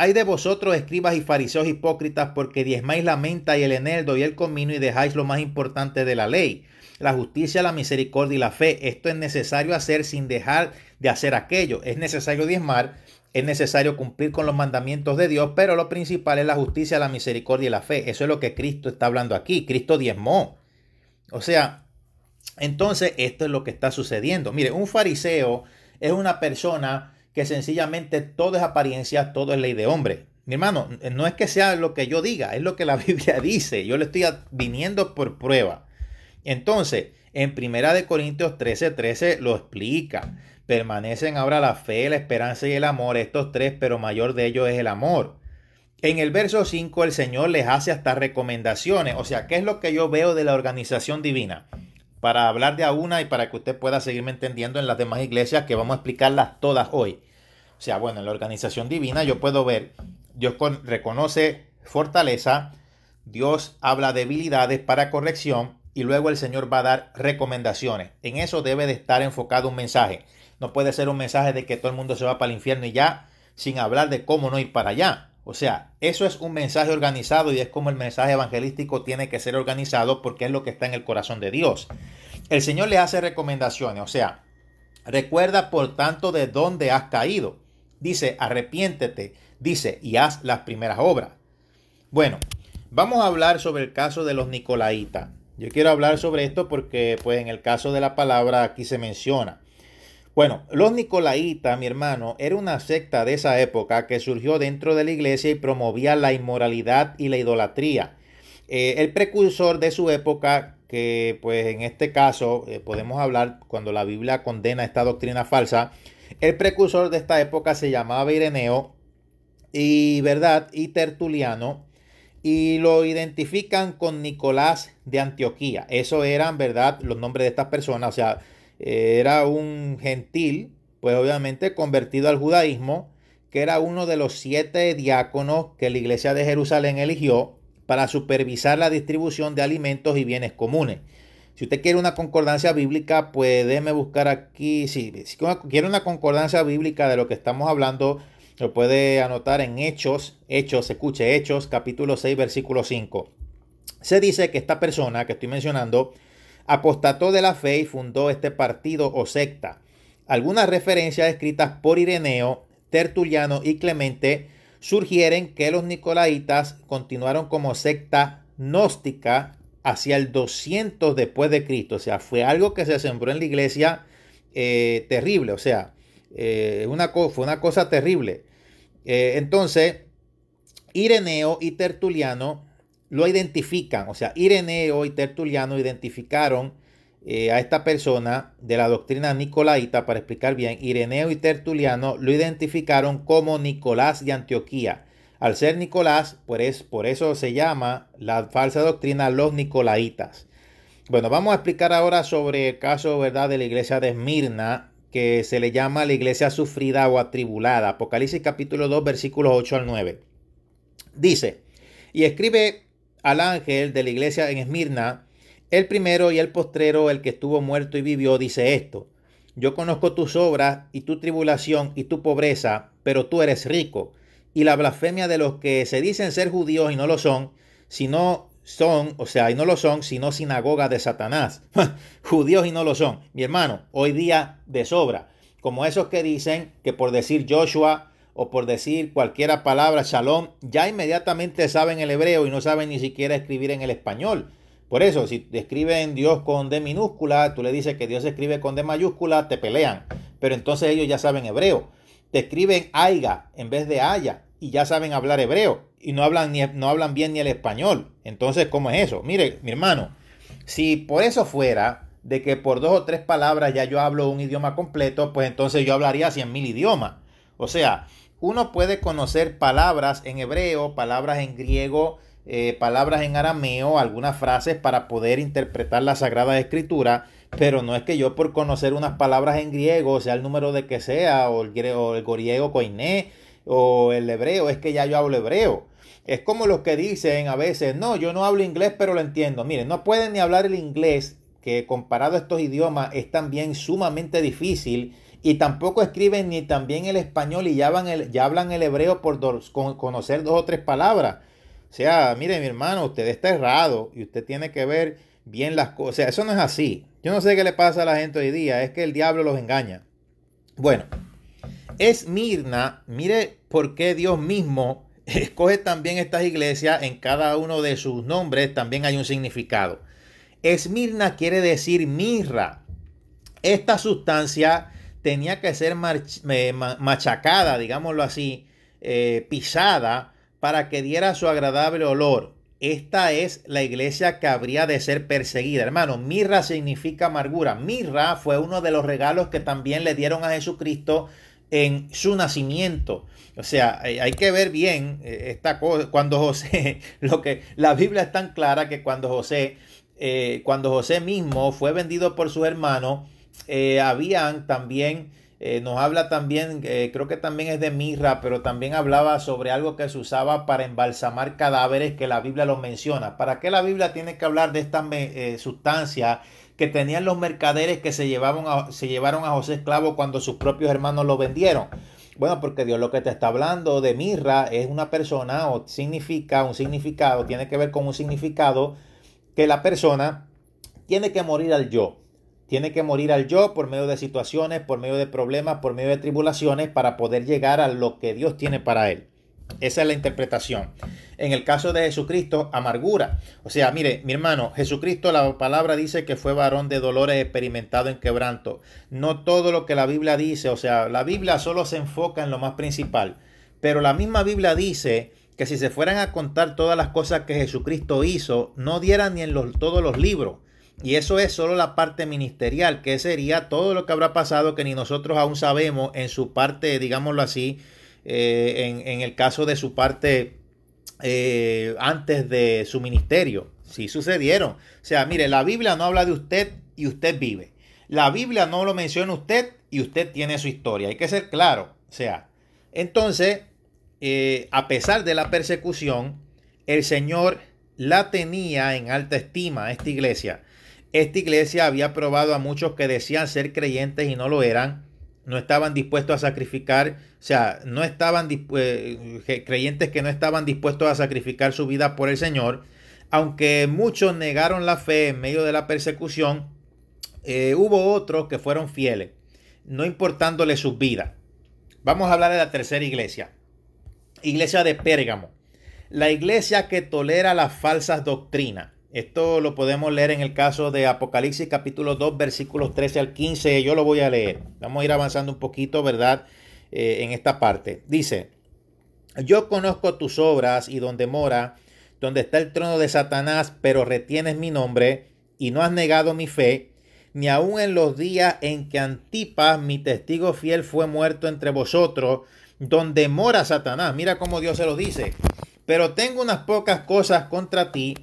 Hay de vosotros, escribas y fariseos hipócritas, porque diezmáis la menta y el eneldo y el comino y dejáis lo más importante de la ley, la justicia, la misericordia y la fe. Esto es necesario hacer sin dejar de hacer aquello. Es necesario diezmar, es necesario cumplir con los mandamientos de Dios, pero lo principal es la justicia, la misericordia y la fe. Eso es lo que Cristo está hablando aquí. Cristo diezmó. O sea, entonces esto es lo que está sucediendo. Mire, un fariseo es una persona que sencillamente todo es apariencia, todo es ley de hombre. Mi hermano, eh, no es que sea lo que yo diga, es lo que la Biblia dice. Yo le estoy viniendo por prueba. Entonces, en Primera de Corintios 13, 13 lo explica. Permanecen ahora la fe, la esperanza y el amor, estos tres, pero mayor de ellos es el amor. En el verso 5 el Señor les hace hasta recomendaciones. O sea, ¿qué es lo que yo veo de la organización divina? Para hablar de a una y para que usted pueda seguirme entendiendo en las demás iglesias que vamos a explicarlas todas hoy. O sea, bueno, en la organización divina yo puedo ver, Dios reconoce fortaleza, Dios habla debilidades para corrección y luego el Señor va a dar recomendaciones. En eso debe de estar enfocado un mensaje. No puede ser un mensaje de que todo el mundo se va para el infierno y ya, sin hablar de cómo no ir para allá. O sea, eso es un mensaje organizado y es como el mensaje evangelístico tiene que ser organizado porque es lo que está en el corazón de Dios. El Señor le hace recomendaciones, o sea, recuerda por tanto de dónde has caído dice arrepiéntete, dice y haz las primeras obras. Bueno, vamos a hablar sobre el caso de los Nicolaitas. Yo quiero hablar sobre esto porque pues en el caso de la palabra aquí se menciona. Bueno, los Nicolaitas, mi hermano, era una secta de esa época que surgió dentro de la iglesia y promovía la inmoralidad y la idolatría. Eh, el precursor de su época, que pues en este caso eh, podemos hablar cuando la Biblia condena esta doctrina falsa, el precursor de esta época se llamaba Ireneo y, ¿verdad? y Tertuliano y lo identifican con Nicolás de Antioquía. Eso eran, ¿verdad?, los nombres de estas personas. O sea, era un gentil, pues obviamente convertido al judaísmo, que era uno de los siete diáconos que la iglesia de Jerusalén eligió para supervisar la distribución de alimentos y bienes comunes. Si usted quiere una concordancia bíblica, pues buscar aquí. si quiere una concordancia bíblica de lo que estamos hablando, lo puede anotar en Hechos, Hechos, escuche, Hechos, capítulo 6, versículo 5. Se dice que esta persona que estoy mencionando apostató de la fe y fundó este partido o secta. Algunas referencias escritas por Ireneo, Tertuliano y Clemente sugieren que los nicolaitas continuaron como secta gnóstica hacia el 200 después de Cristo. O sea, fue algo que se sembró en la iglesia eh, terrible. O sea, eh, fue una cosa terrible. Eh, entonces, Ireneo y Tertuliano lo identifican. O sea, Ireneo y Tertuliano identificaron a esta persona de la doctrina nicolaita, para explicar bien, Ireneo y Tertuliano lo identificaron como Nicolás de Antioquía. Al ser Nicolás, pues, por eso se llama la falsa doctrina los nicolaitas. Bueno, vamos a explicar ahora sobre el caso ¿verdad? de la iglesia de Esmirna, que se le llama la iglesia sufrida o atribulada. Apocalipsis capítulo 2, versículos 8 al 9. Dice, y escribe al ángel de la iglesia en Esmirna, el primero y el postrero, el que estuvo muerto y vivió, dice esto, yo conozco tus obras y tu tribulación y tu pobreza, pero tú eres rico y la blasfemia de los que se dicen ser judíos y no lo son, sino son, o sea, y no lo son, sino sinagoga de Satanás. judíos y no lo son. Mi hermano, hoy día de sobra. Como esos que dicen que por decir Joshua o por decir cualquiera palabra shalom, ya inmediatamente saben el hebreo y no saben ni siquiera escribir en el español. Por eso, si escriben Dios con D minúscula, tú le dices que Dios escribe con D mayúscula, te pelean. Pero entonces ellos ya saben hebreo te escriben Aiga en vez de Aya y ya saben hablar hebreo y no hablan, ni, no hablan bien ni el español. Entonces, ¿cómo es eso? Mire, mi hermano, si por eso fuera de que por dos o tres palabras ya yo hablo un idioma completo, pues entonces yo hablaría cien mil idiomas. O sea, uno puede conocer palabras en hebreo, palabras en griego, eh, palabras en arameo, algunas frases para poder interpretar la Sagrada Escritura, pero no es que yo por conocer unas palabras en griego, sea el número de que sea, o el griego, el griego coiné, o el hebreo, es que ya yo hablo hebreo. Es como los que dicen a veces, no, yo no hablo inglés, pero lo entiendo. Miren, no pueden ni hablar el inglés, que comparado a estos idiomas es también sumamente difícil. Y tampoco escriben ni también el español y ya, van el, ya hablan el hebreo por conocer dos o tres palabras. O sea, mire mi hermano, usted está errado y usted tiene que ver bien las cosas. O sea, eso no es así. Yo no sé qué le pasa a la gente hoy día, es que el diablo los engaña. Bueno, es Mirna, mire por qué Dios mismo escoge también estas iglesias, en cada uno de sus nombres también hay un significado. Esmirna quiere decir mirra. Esta sustancia tenía que ser eh, machacada, digámoslo así, eh, pisada, para que diera su agradable olor esta es la iglesia que habría de ser perseguida. Hermano, mirra significa amargura. Mirra fue uno de los regalos que también le dieron a Jesucristo en su nacimiento. O sea, hay que ver bien eh, esta cosa. Cuando José, lo que la Biblia es tan clara que cuando José, eh, cuando José mismo fue vendido por sus hermanos, eh, habían también eh, nos habla también, eh, creo que también es de mirra, pero también hablaba sobre algo que se usaba para embalsamar cadáveres, que la Biblia lo menciona. ¿Para qué la Biblia tiene que hablar de esta eh, sustancia que tenían los mercaderes que se, se llevaron a José Esclavo cuando sus propios hermanos lo vendieron? Bueno, porque Dios lo que te está hablando de mirra es una persona o significa un significado, tiene que ver con un significado que la persona tiene que morir al yo. Tiene que morir al yo por medio de situaciones, por medio de problemas, por medio de tribulaciones para poder llegar a lo que Dios tiene para él. Esa es la interpretación. En el caso de Jesucristo, amargura. O sea, mire, mi hermano, Jesucristo, la palabra dice que fue varón de dolores experimentado en quebranto. No todo lo que la Biblia dice, o sea, la Biblia solo se enfoca en lo más principal. Pero la misma Biblia dice que si se fueran a contar todas las cosas que Jesucristo hizo, no dieran ni en los, todos los libros. Y eso es solo la parte ministerial, que sería todo lo que habrá pasado que ni nosotros aún sabemos en su parte, digámoslo así, eh, en, el caso de su parte eh, antes de su ministerio. Si sucedieron. O sea, mire, la Biblia no habla de usted y usted vive. La Biblia no lo menciona usted y usted tiene su historia. Hay que ser claro. O sea, entonces, eh, a pesar de la persecución, el Señor la tenía en alta estima, esta iglesia esta iglesia había probado a muchos que decían ser creyentes y no lo eran. No estaban dispuestos a sacrificar, o sea, no estaban eh, creyentes que no estaban dispuestos a sacrificar su vida por el Señor. Aunque muchos negaron la fe en medio de la persecución, eh, hubo otros que fueron fieles, no importándole su vida. Vamos a hablar de la tercera iglesia, iglesia de Pérgamo, la iglesia que tolera las falsas doctrinas. Esto lo podemos leer en el caso de Apocalipsis capítulo 2 versículos 13 al 15. Yo lo voy a leer. Vamos a ir avanzando un poquito, ¿verdad? Eh, en esta parte. Dice, yo conozco tus obras y donde mora, donde está el trono de Satanás, pero retienes mi nombre y no has negado mi fe, ni aun en los días en que Antipas, mi testigo fiel, fue muerto entre vosotros, donde mora Satanás. Mira cómo Dios se lo dice. Pero tengo unas pocas cosas contra ti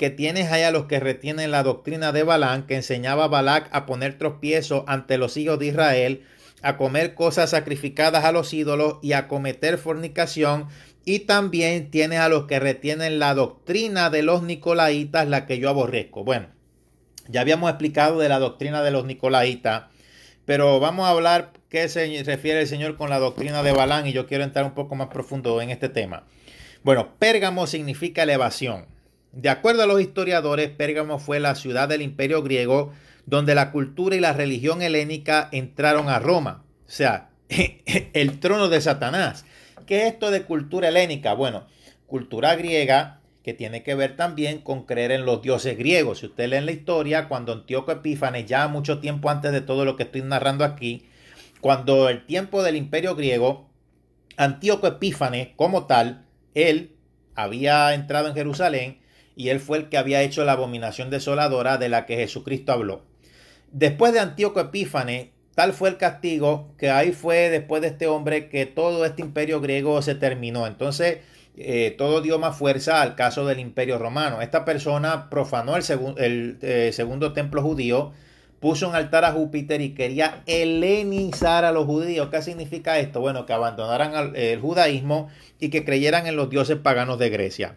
que tienes ahí a los que retienen la doctrina de Balán, que enseñaba a Balac a poner tropiezo ante los hijos de Israel, a comer cosas sacrificadas a los ídolos y a cometer fornicación. Y también tienes a los que retienen la doctrina de los nicolaitas, la que yo aborrezco. Bueno, ya habíamos explicado de la doctrina de los nicolaitas, pero vamos a hablar qué se refiere el Señor con la doctrina de Balán y yo quiero entrar un poco más profundo en este tema. Bueno, Pérgamo significa elevación. De acuerdo a los historiadores, Pérgamo fue la ciudad del imperio griego donde la cultura y la religión helénica entraron a Roma, o sea, el trono de Satanás. ¿Qué es esto de cultura helénica? Bueno, cultura griega que tiene que ver también con creer en los dioses griegos. Si usted lee en la historia, cuando Antíoco Epífanes, ya mucho tiempo antes de todo lo que estoy narrando aquí, cuando el tiempo del imperio griego, Antíoco Epífanes como tal, él había entrado en Jerusalén y él fue el que había hecho la abominación desoladora de la que Jesucristo habló. Después de Antíoco Epífane, tal fue el castigo que ahí fue después de este hombre que todo este imperio griego se terminó. Entonces, eh, todo dio más fuerza al caso del imperio romano. Esta persona profanó el, eh, segundo templo judío, puso un altar a Júpiter y quería helenizar a los judíos. ¿Qué significa esto? Bueno, que abandonaran el judaísmo y que creyeran en los dioses paganos de Grecia.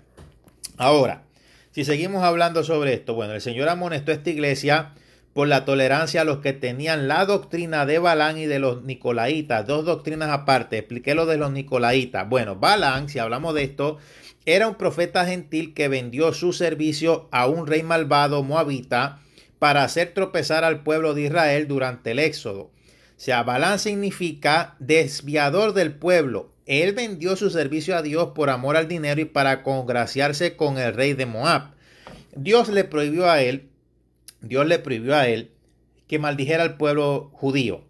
Ahora, si seguimos hablando sobre esto, bueno, el Señor amonestó esta iglesia por la tolerancia a los que tenían la doctrina de Balán y de los Nicolaitas, dos doctrinas aparte. Expliqué lo de los Nicolaitas. Bueno, Balán, si hablamos de esto, era un profeta gentil que vendió su servicio a un rey malvado moabita para hacer tropezar al pueblo de Israel durante el éxodo. O sea, Balán significa desviador del pueblo, él vendió su servicio a Dios por amor al dinero y para congraciarse con el rey de Moab. Dios le prohibió a él, Dios le prohibió a él que maldijera al pueblo judío.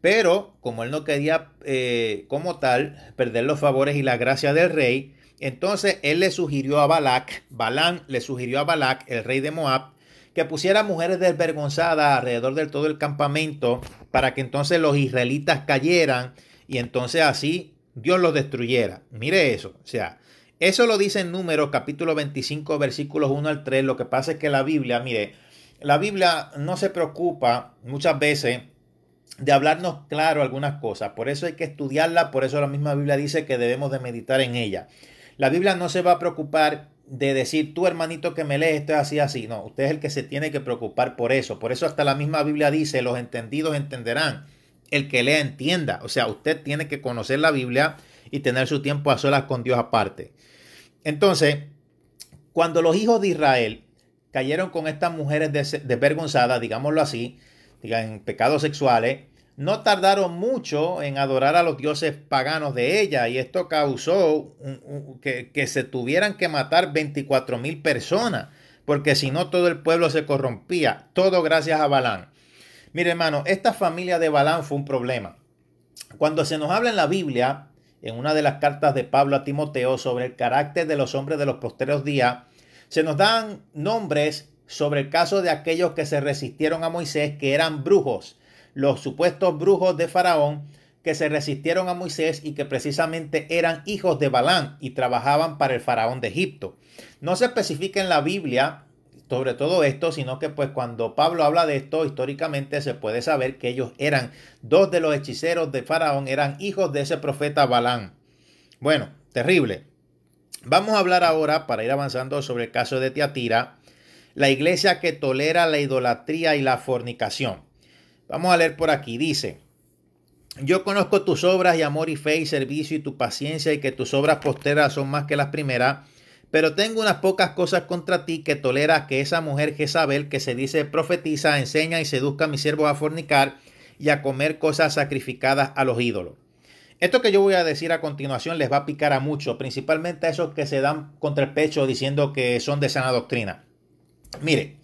Pero como él no quería eh, como tal perder los favores y la gracia del rey, entonces él le sugirió a Balak, Balán le sugirió a Balac, el rey de Moab, que pusiera mujeres desvergonzadas alrededor de todo el campamento para que entonces los israelitas cayeran y entonces así Dios los destruyera. Mire eso. O sea, eso lo dice en Números capítulo 25, versículos 1 al 3. Lo que pasa es que la Biblia, mire, la Biblia no se preocupa muchas veces de hablarnos claro algunas cosas. Por eso hay que estudiarla, por eso la misma Biblia dice que debemos de meditar en ella. La Biblia no se va a preocupar de decir, tú hermanito que me lees, esto es así, así. No, usted es el que se tiene que preocupar por eso. Por eso hasta la misma Biblia dice, los entendidos entenderán el que lea entienda. O sea, usted tiene que conocer la Biblia y tener su tiempo a solas con Dios aparte. Entonces, cuando los hijos de Israel cayeron con estas mujeres desvergonzadas, digámoslo así, en pecados sexuales, no tardaron mucho en adorar a los dioses paganos de ella y esto causó que, que, se tuvieran que matar 24 mil personas, porque si no todo el pueblo se corrompía, todo gracias a Balán. Mire, hermano, esta familia de Balán fue un problema. Cuando se nos habla en la Biblia, en una de las cartas de Pablo a Timoteo sobre el carácter de los hombres de los posteros días, se nos dan nombres sobre el caso de aquellos que se resistieron a Moisés, que eran brujos, los supuestos brujos de Faraón, que se resistieron a Moisés y que precisamente eran hijos de Balán y trabajaban para el faraón de Egipto. No se especifica en la Biblia sobre todo esto, sino que pues cuando Pablo habla de esto, históricamente se puede saber que ellos eran dos de los hechiceros de Faraón, eran hijos de ese profeta Balán. Bueno, terrible. Vamos a hablar ahora, para ir avanzando, sobre el caso de Tiatira, la iglesia que tolera la idolatría y la fornicación. Vamos a leer por aquí, dice. Yo conozco tus obras y amor y fe y servicio y tu paciencia y que tus obras posteras son más que las primeras pero tengo unas pocas cosas contra ti que tolera que esa mujer Jezabel, que se dice profetiza, enseña y seduzca a mis siervos a fornicar y a comer cosas sacrificadas a los ídolos. Esto que yo voy a decir a continuación les va a picar a muchos, principalmente a esos que se dan contra el pecho diciendo que son de sana doctrina. Mire,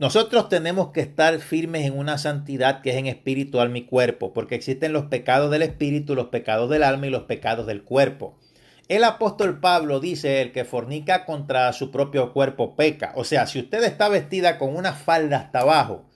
nosotros tenemos que estar firmes en una santidad que es en espíritu, al mi cuerpo, porque existen los pecados del espíritu, los pecados del alma y los pecados del cuerpo. El apóstol Pablo dice, el que fornica contra su propio cuerpo peca. O sea, si usted está vestida con una falda hasta abajo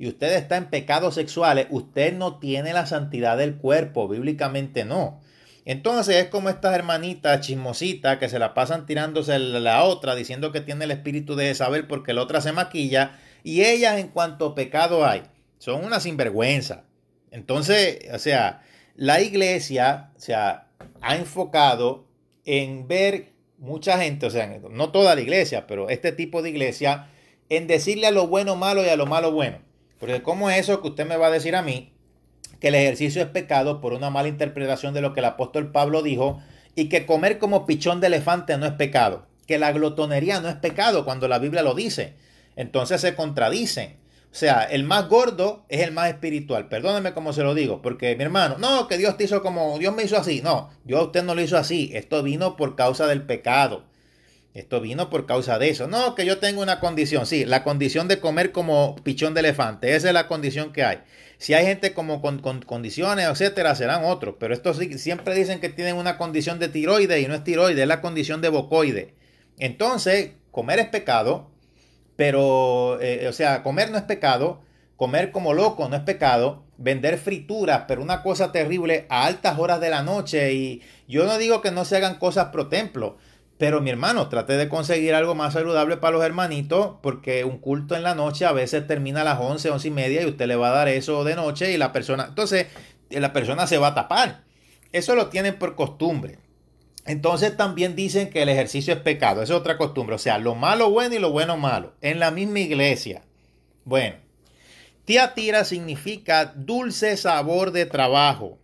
y usted está en pecados sexuales, usted no tiene la santidad del cuerpo, bíblicamente no. Entonces es como estas hermanitas chismositas que se la pasan tirándose la otra, diciendo que tiene el espíritu de Isabel porque la otra se maquilla, y ellas en cuanto pecado hay, son una sinvergüenza. Entonces, o sea, la iglesia o sea, ha enfocado en ver mucha gente, o sea, no toda la iglesia, pero este tipo de iglesia, en decirle a lo bueno malo y a lo malo bueno. Porque ¿cómo es eso que usted me va a decir a mí? Que el ejercicio es pecado por una mala interpretación de lo que el apóstol Pablo dijo y que comer como pichón de elefante no es pecado, que la glotonería no es pecado cuando la Biblia lo dice. Entonces se contradicen. O sea, el más gordo es el más espiritual. Perdóneme como se lo digo, porque mi hermano, no, que Dios te hizo como, Dios me hizo así. No, yo a usted no lo hizo así. Esto vino por causa del pecado. Esto vino por causa de eso. No, que yo tengo una condición. Sí, la condición de comer como pichón de elefante. Esa es la condición que hay. Si hay gente como con, condiciones, etcétera, serán otros. Pero estos siempre dicen que tienen una condición de tiroides y no es tiroides, es la condición de bocoide. Entonces, comer es pecado, pero, eh, o sea, comer no es pecado, comer como loco no es pecado, vender frituras, pero una cosa terrible a altas horas de la noche. Y yo no digo que no se hagan cosas pro templo, pero mi hermano, traté de conseguir algo más saludable para los hermanitos, porque un culto en la noche a veces termina a las 11, 11 y media y usted le va a dar eso de noche y la persona, entonces eh, la persona se va a tapar. Eso lo tienen por costumbre. Entonces también dicen que el ejercicio es pecado. Esa es otra costumbre. O sea, lo malo bueno y lo bueno malo. En la misma iglesia. Bueno, tira significa dulce sabor de trabajo.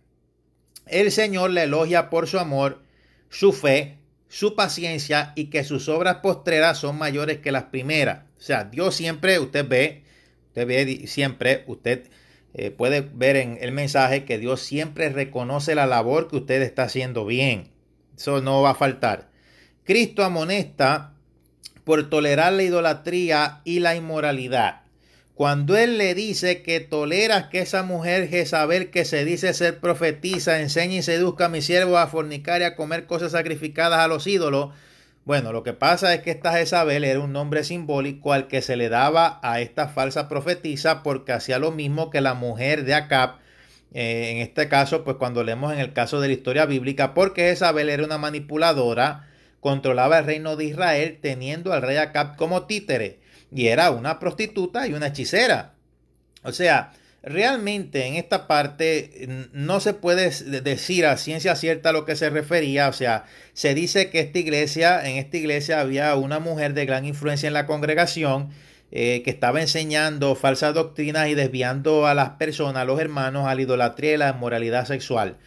El Señor le elogia por su amor, su fe, su paciencia y que sus obras postreras son mayores que las primeras. O sea, Dios siempre, usted ve, usted ve siempre, usted eh, puede ver en el mensaje que Dios siempre reconoce la labor que usted está haciendo bien. Eso no va a faltar. Cristo amonesta por tolerar la idolatría y la inmoralidad. Cuando él le dice que toleras que esa mujer Jezabel que se dice ser profetiza, enseñe y seduzca a mis siervos a fornicar y a comer cosas sacrificadas a los ídolos, bueno, lo que pasa es que esta Jezabel era un nombre simbólico al que se le daba a esta falsa profetisa porque hacía lo mismo que la mujer de Acab, eh, en este caso, pues cuando leemos en el caso de la historia bíblica, porque Isabel era una manipuladora, controlaba el reino de Israel teniendo al rey Acab como títere y era una prostituta y una hechicera. O sea, realmente en esta parte no se puede decir a ciencia cierta lo que se refería. O sea, se dice que esta iglesia, en esta iglesia había una mujer de gran influencia en la congregación eh, que estaba enseñando falsas doctrinas y desviando a las personas, a los hermanos, a la idolatría y la moralidad sexual.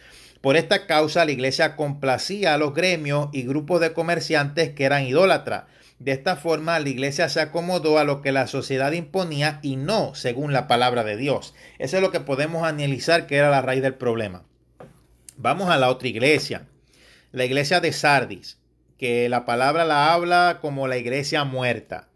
Por esta causa la iglesia complacía a los gremios y grupos de comerciantes que eran idólatras. De esta forma, la iglesia se acomodó a lo que la sociedad imponía y no según la palabra de Dios. Eso es lo que podemos analizar que era la raíz del problema. Vamos a la otra iglesia, la iglesia de Sardis, que la palabra la habla como la iglesia muerta.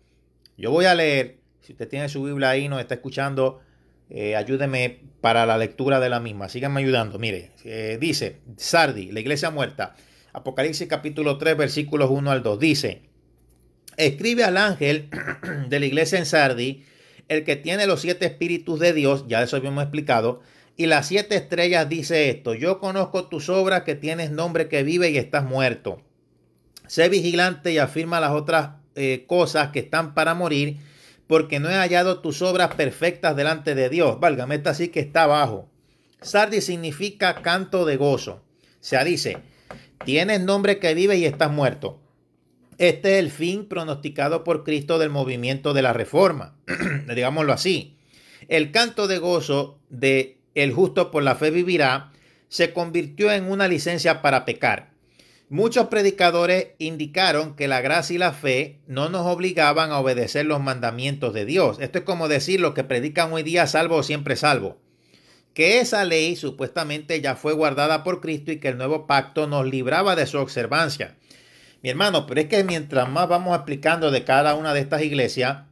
Yo voy a leer, si usted tiene su Biblia ahí, nos está escuchando, eh, ayúdeme para la lectura de la misma, síganme ayudando. Mire, eh, dice Sardi, la iglesia muerta, Apocalipsis capítulo 3, versículos 1 al 2, dice, escribe al ángel de la iglesia en Sardi, el que tiene los siete espíritus de Dios, ya eso habíamos explicado, y las siete estrellas dice esto, yo conozco tus obras que tienes nombre que vive y estás muerto. Sé vigilante y afirma las otras eh, cosas que están para morir, porque no he hallado tus obras perfectas delante de Dios. valga esta así que está abajo. Sardi significa canto de gozo. Se dice, tienes nombre que vive y estás muerto. Este es el fin pronosticado por Cristo del movimiento de la reforma, digámoslo así. El canto de gozo de el justo por la fe vivirá se convirtió en una licencia para pecar. Muchos predicadores indicaron que la gracia y la fe no nos obligaban a obedecer los mandamientos de Dios. Esto es como decir lo que predican hoy día salvo o siempre salvo. Que esa ley supuestamente ya fue guardada por Cristo y que el nuevo pacto nos libraba de su observancia. Mi hermano, pero es que mientras más vamos explicando de cada una de estas iglesias,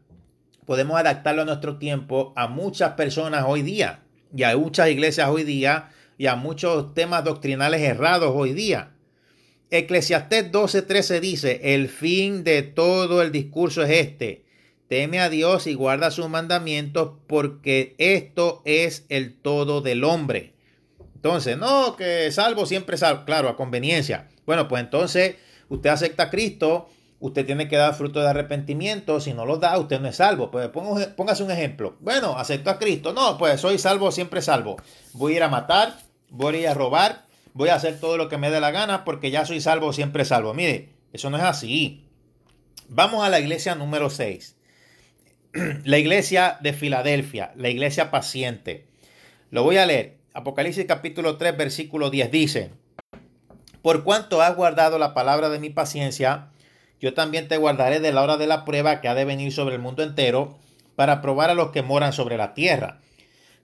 podemos adaptarlo a nuestro tiempo a muchas personas hoy día y a muchas iglesias hoy día y a muchos temas doctrinales errados hoy día. Eclesiastés 12:13 dice, el fin de todo el discurso es este, teme a Dios y guarda sus mandamientos porque esto es el todo del hombre. Entonces, no, que salvo siempre salvo, claro, a conveniencia. Bueno, pues entonces usted acepta a Cristo, usted tiene que dar fruto de arrepentimiento, si no lo da, usted no es salvo. Pues e, póngase un ejemplo. Bueno, acepto a Cristo, no, pues soy salvo, siempre salvo. Voy a ir a matar, voy a ir a robar, voy a hacer todo lo que me dé la gana porque ya soy salvo, siempre salvo. Mire, eso no es así. Vamos a la iglesia número 6. La iglesia de Filadelfia, la iglesia paciente. Lo voy a leer. Apocalipsis capítulo 3, versículo 10 dice, por cuanto has guardado la palabra de mi paciencia, yo también te guardaré de la hora de la prueba que ha de venir sobre el mundo entero para probar a los que moran sobre la tierra.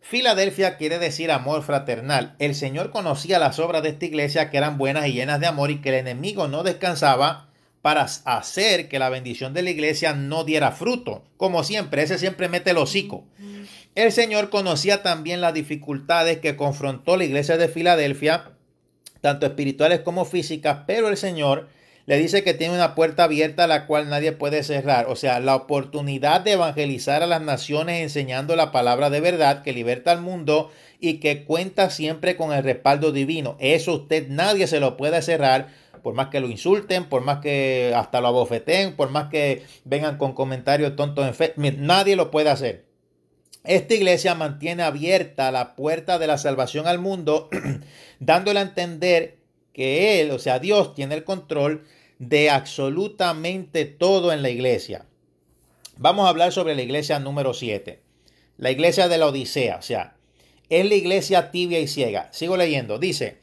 Filadelfia quiere decir amor fraternal. El Señor conocía las obras de esta iglesia que eran buenas y llenas de amor y que el enemigo no descansaba para hacer que la bendición de la iglesia no diera fruto. Como siempre, ese siempre mete el hocico. El Señor conocía también las dificultades que confrontó la iglesia de Filadelfia, tanto espirituales como físicas, pero el Señor le dice que tiene una puerta abierta a la cual nadie puede cerrar, o sea, la oportunidad de evangelizar a las naciones enseñando la palabra de verdad que liberta al mundo y que cuenta siempre con el respaldo divino. Eso usted nadie se lo puede cerrar, por más que lo insulten, por más que hasta lo abofeten, por más que vengan con comentarios tontos en fe, nadie lo puede hacer. Esta iglesia mantiene abierta la puerta de la salvación al mundo, dándole a entender que Él, o sea, Dios tiene el control de absolutamente todo en la iglesia. Vamos a hablar sobre la iglesia número 7, la iglesia de la Odisea, o sea, es la iglesia tibia y ciega. Sigo leyendo, dice,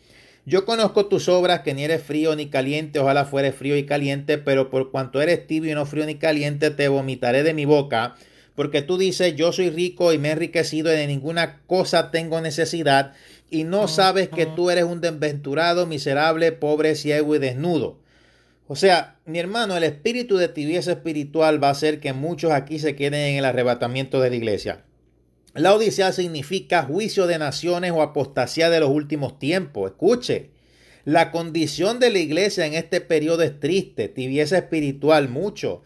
yo conozco tus obras, que ni eres frío ni caliente, ojalá fueres frío y caliente, pero por cuanto eres tibio y no frío ni caliente, te vomitaré de mi boca, porque tú dices, yo soy rico y me he enriquecido y de ninguna cosa tengo necesidad, y no sabes que tú eres un desventurado, miserable, pobre, ciego y desnudo. O sea, mi hermano, el espíritu de tibieza espiritual va a hacer que muchos aquí se queden en el arrebatamiento de la iglesia. La Odisea significa juicio de naciones o apostasía de los últimos tiempos. Escuche, la condición de la iglesia en este periodo es triste, tibieza espiritual, mucho.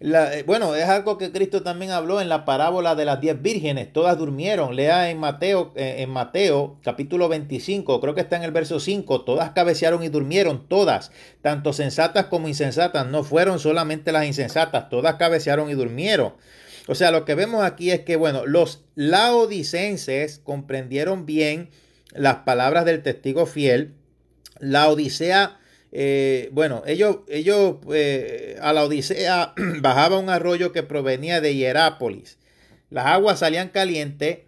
Eh, bueno, es algo que Cristo también habló en la parábola de las diez vírgenes. Todas durmieron. Lea en Mateo, eh, en Mateo capítulo 25, creo que está en el verso 5. Todas cabecearon y durmieron, todas, tanto sensatas como insensatas. No fueron solamente las insensatas, todas cabecearon y durmieron. O sea, lo que vemos aquí es que, bueno, los laodicenses comprendieron bien las palabras del testigo fiel. La Odisea eh, bueno, ellos, ellos eh, a la Odisea bajaba un arroyo que provenía de Hierápolis. Las aguas salían calientes,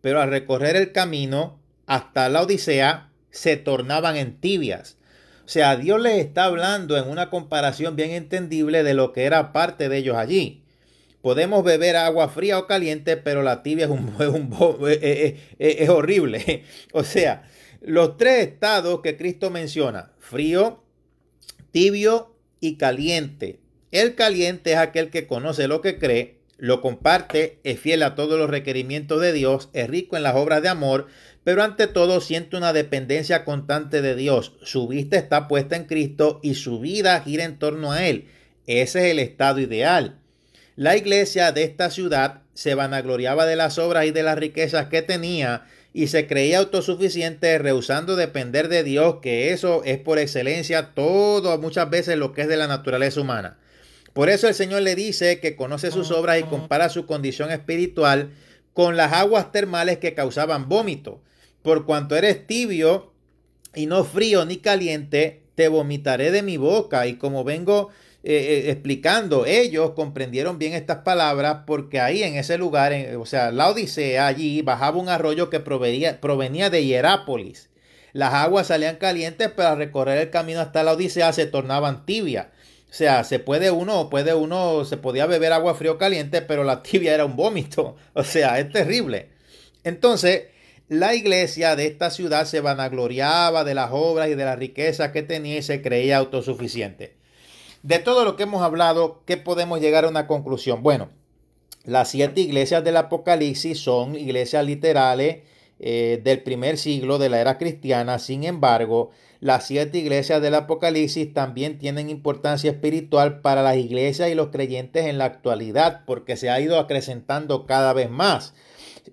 pero al recorrer el camino hasta la Odisea se tornaban en tibias. O sea, Dios les está hablando en una comparación bien entendible de lo que era parte de ellos allí. Podemos beber agua fría o caliente, pero la tibia es horrible. O sea, los tres estados que Cristo menciona, frío, tibio y caliente. El caliente es aquel que conoce lo que cree, lo comparte, es fiel a todos los requerimientos de Dios, es rico en las obras de amor, pero ante todo siente una dependencia constante de Dios. Su vista está puesta en Cristo y su vida gira en torno a Él. Ese es el estado ideal. La iglesia de esta ciudad se vanagloriaba de las obras y de las riquezas que tenía, y se creía autosuficiente, rehusando depender de Dios, que eso es por excelencia todo muchas veces lo que es de la naturaleza humana. Por eso el Señor le dice que conoce sus obras y compara su condición espiritual con las aguas termales que causaban vómito. Por cuanto eres tibio y no frío ni caliente, te vomitaré de mi boca y como vengo eh, eh, explicando, ellos comprendieron bien estas palabras porque ahí en ese lugar, o sea, la Odisea, allí bajaba un arroyo que provenía provenía de Hierápolis. Las aguas salían calientes, pero al recorrer el camino hasta la Odisea se tornaban tibia O sea, se puede uno, puede uno, se podía beber agua frío caliente, pero la tibia era un vómito. O sea, es terrible. Entonces, la iglesia de esta ciudad se vanagloriaba de las obras y de las riquezas que tenía y se creía autosuficiente. De todo lo que hemos hablado, ¿qué podemos llegar a una conclusión? Bueno, las siete iglesias del Apocalipsis son iglesias literales eh, del primer siglo de la era cristiana. Sin embargo, las siete iglesias del Apocalipsis también tienen importancia espiritual para las iglesias y los creyentes en la actualidad, porque se ha ido acrecentando cada vez más.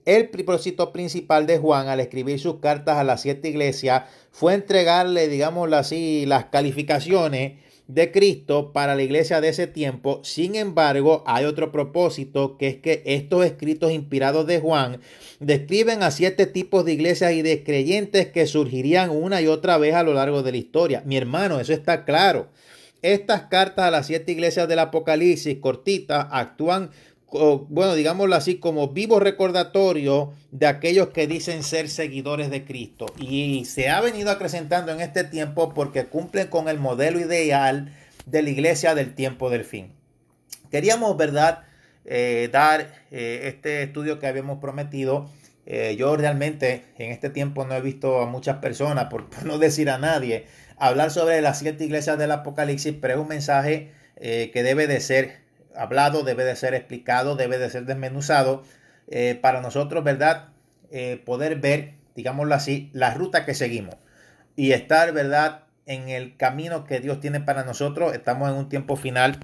El propósito principal de Juan al escribir sus cartas a las siete iglesias fue entregarle, digamos así, las calificaciones de Cristo para la iglesia de ese tiempo. Sin embargo, hay otro propósito que es que estos escritos inspirados de Juan describen a siete tipos de iglesias y de creyentes que surgirían una y otra vez a lo largo de la historia. Mi hermano, eso está claro. Estas cartas a las siete iglesias del Apocalipsis cortitas actúan bueno, digámoslo así, como vivo recordatorio de aquellos que dicen ser seguidores de Cristo. Y se ha venido acrecentando en este tiempo porque cumplen con el modelo ideal de la iglesia del tiempo del fin. Queríamos, ¿verdad?, eh, dar eh, este estudio que habíamos prometido. Eh, yo realmente en este tiempo no he visto a muchas personas, por, por no decir a nadie, hablar sobre las siete iglesias del Apocalipsis, pero es un mensaje que debe de ser hablado, debe de ser explicado, debe de ser desmenuzado eh, para nosotros, ¿verdad? Eh, poder ver, digámoslo así, la ruta que seguimos y estar, ¿verdad? En el camino que Dios tiene para nosotros. Estamos en un tiempo final.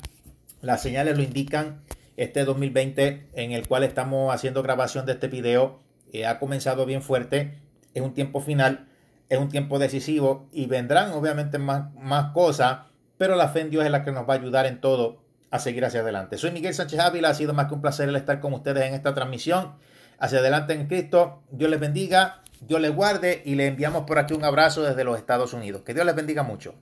Las señales lo indican. Este 2020 en el cual estamos haciendo grabación de este video eh, ha comenzado bien fuerte. Es un tiempo final, es un tiempo decisivo y vendrán obviamente más, más cosas, pero la fe en Dios es la que nos va a ayudar en todo a seguir hacia adelante. Soy Miguel Sánchez Ávila, ha sido más que un placer el estar con ustedes en esta transmisión. Hacia adelante en Cristo, Dios les bendiga, Dios les guarde y le enviamos por aquí un abrazo desde los Estados Unidos. Que Dios les bendiga mucho.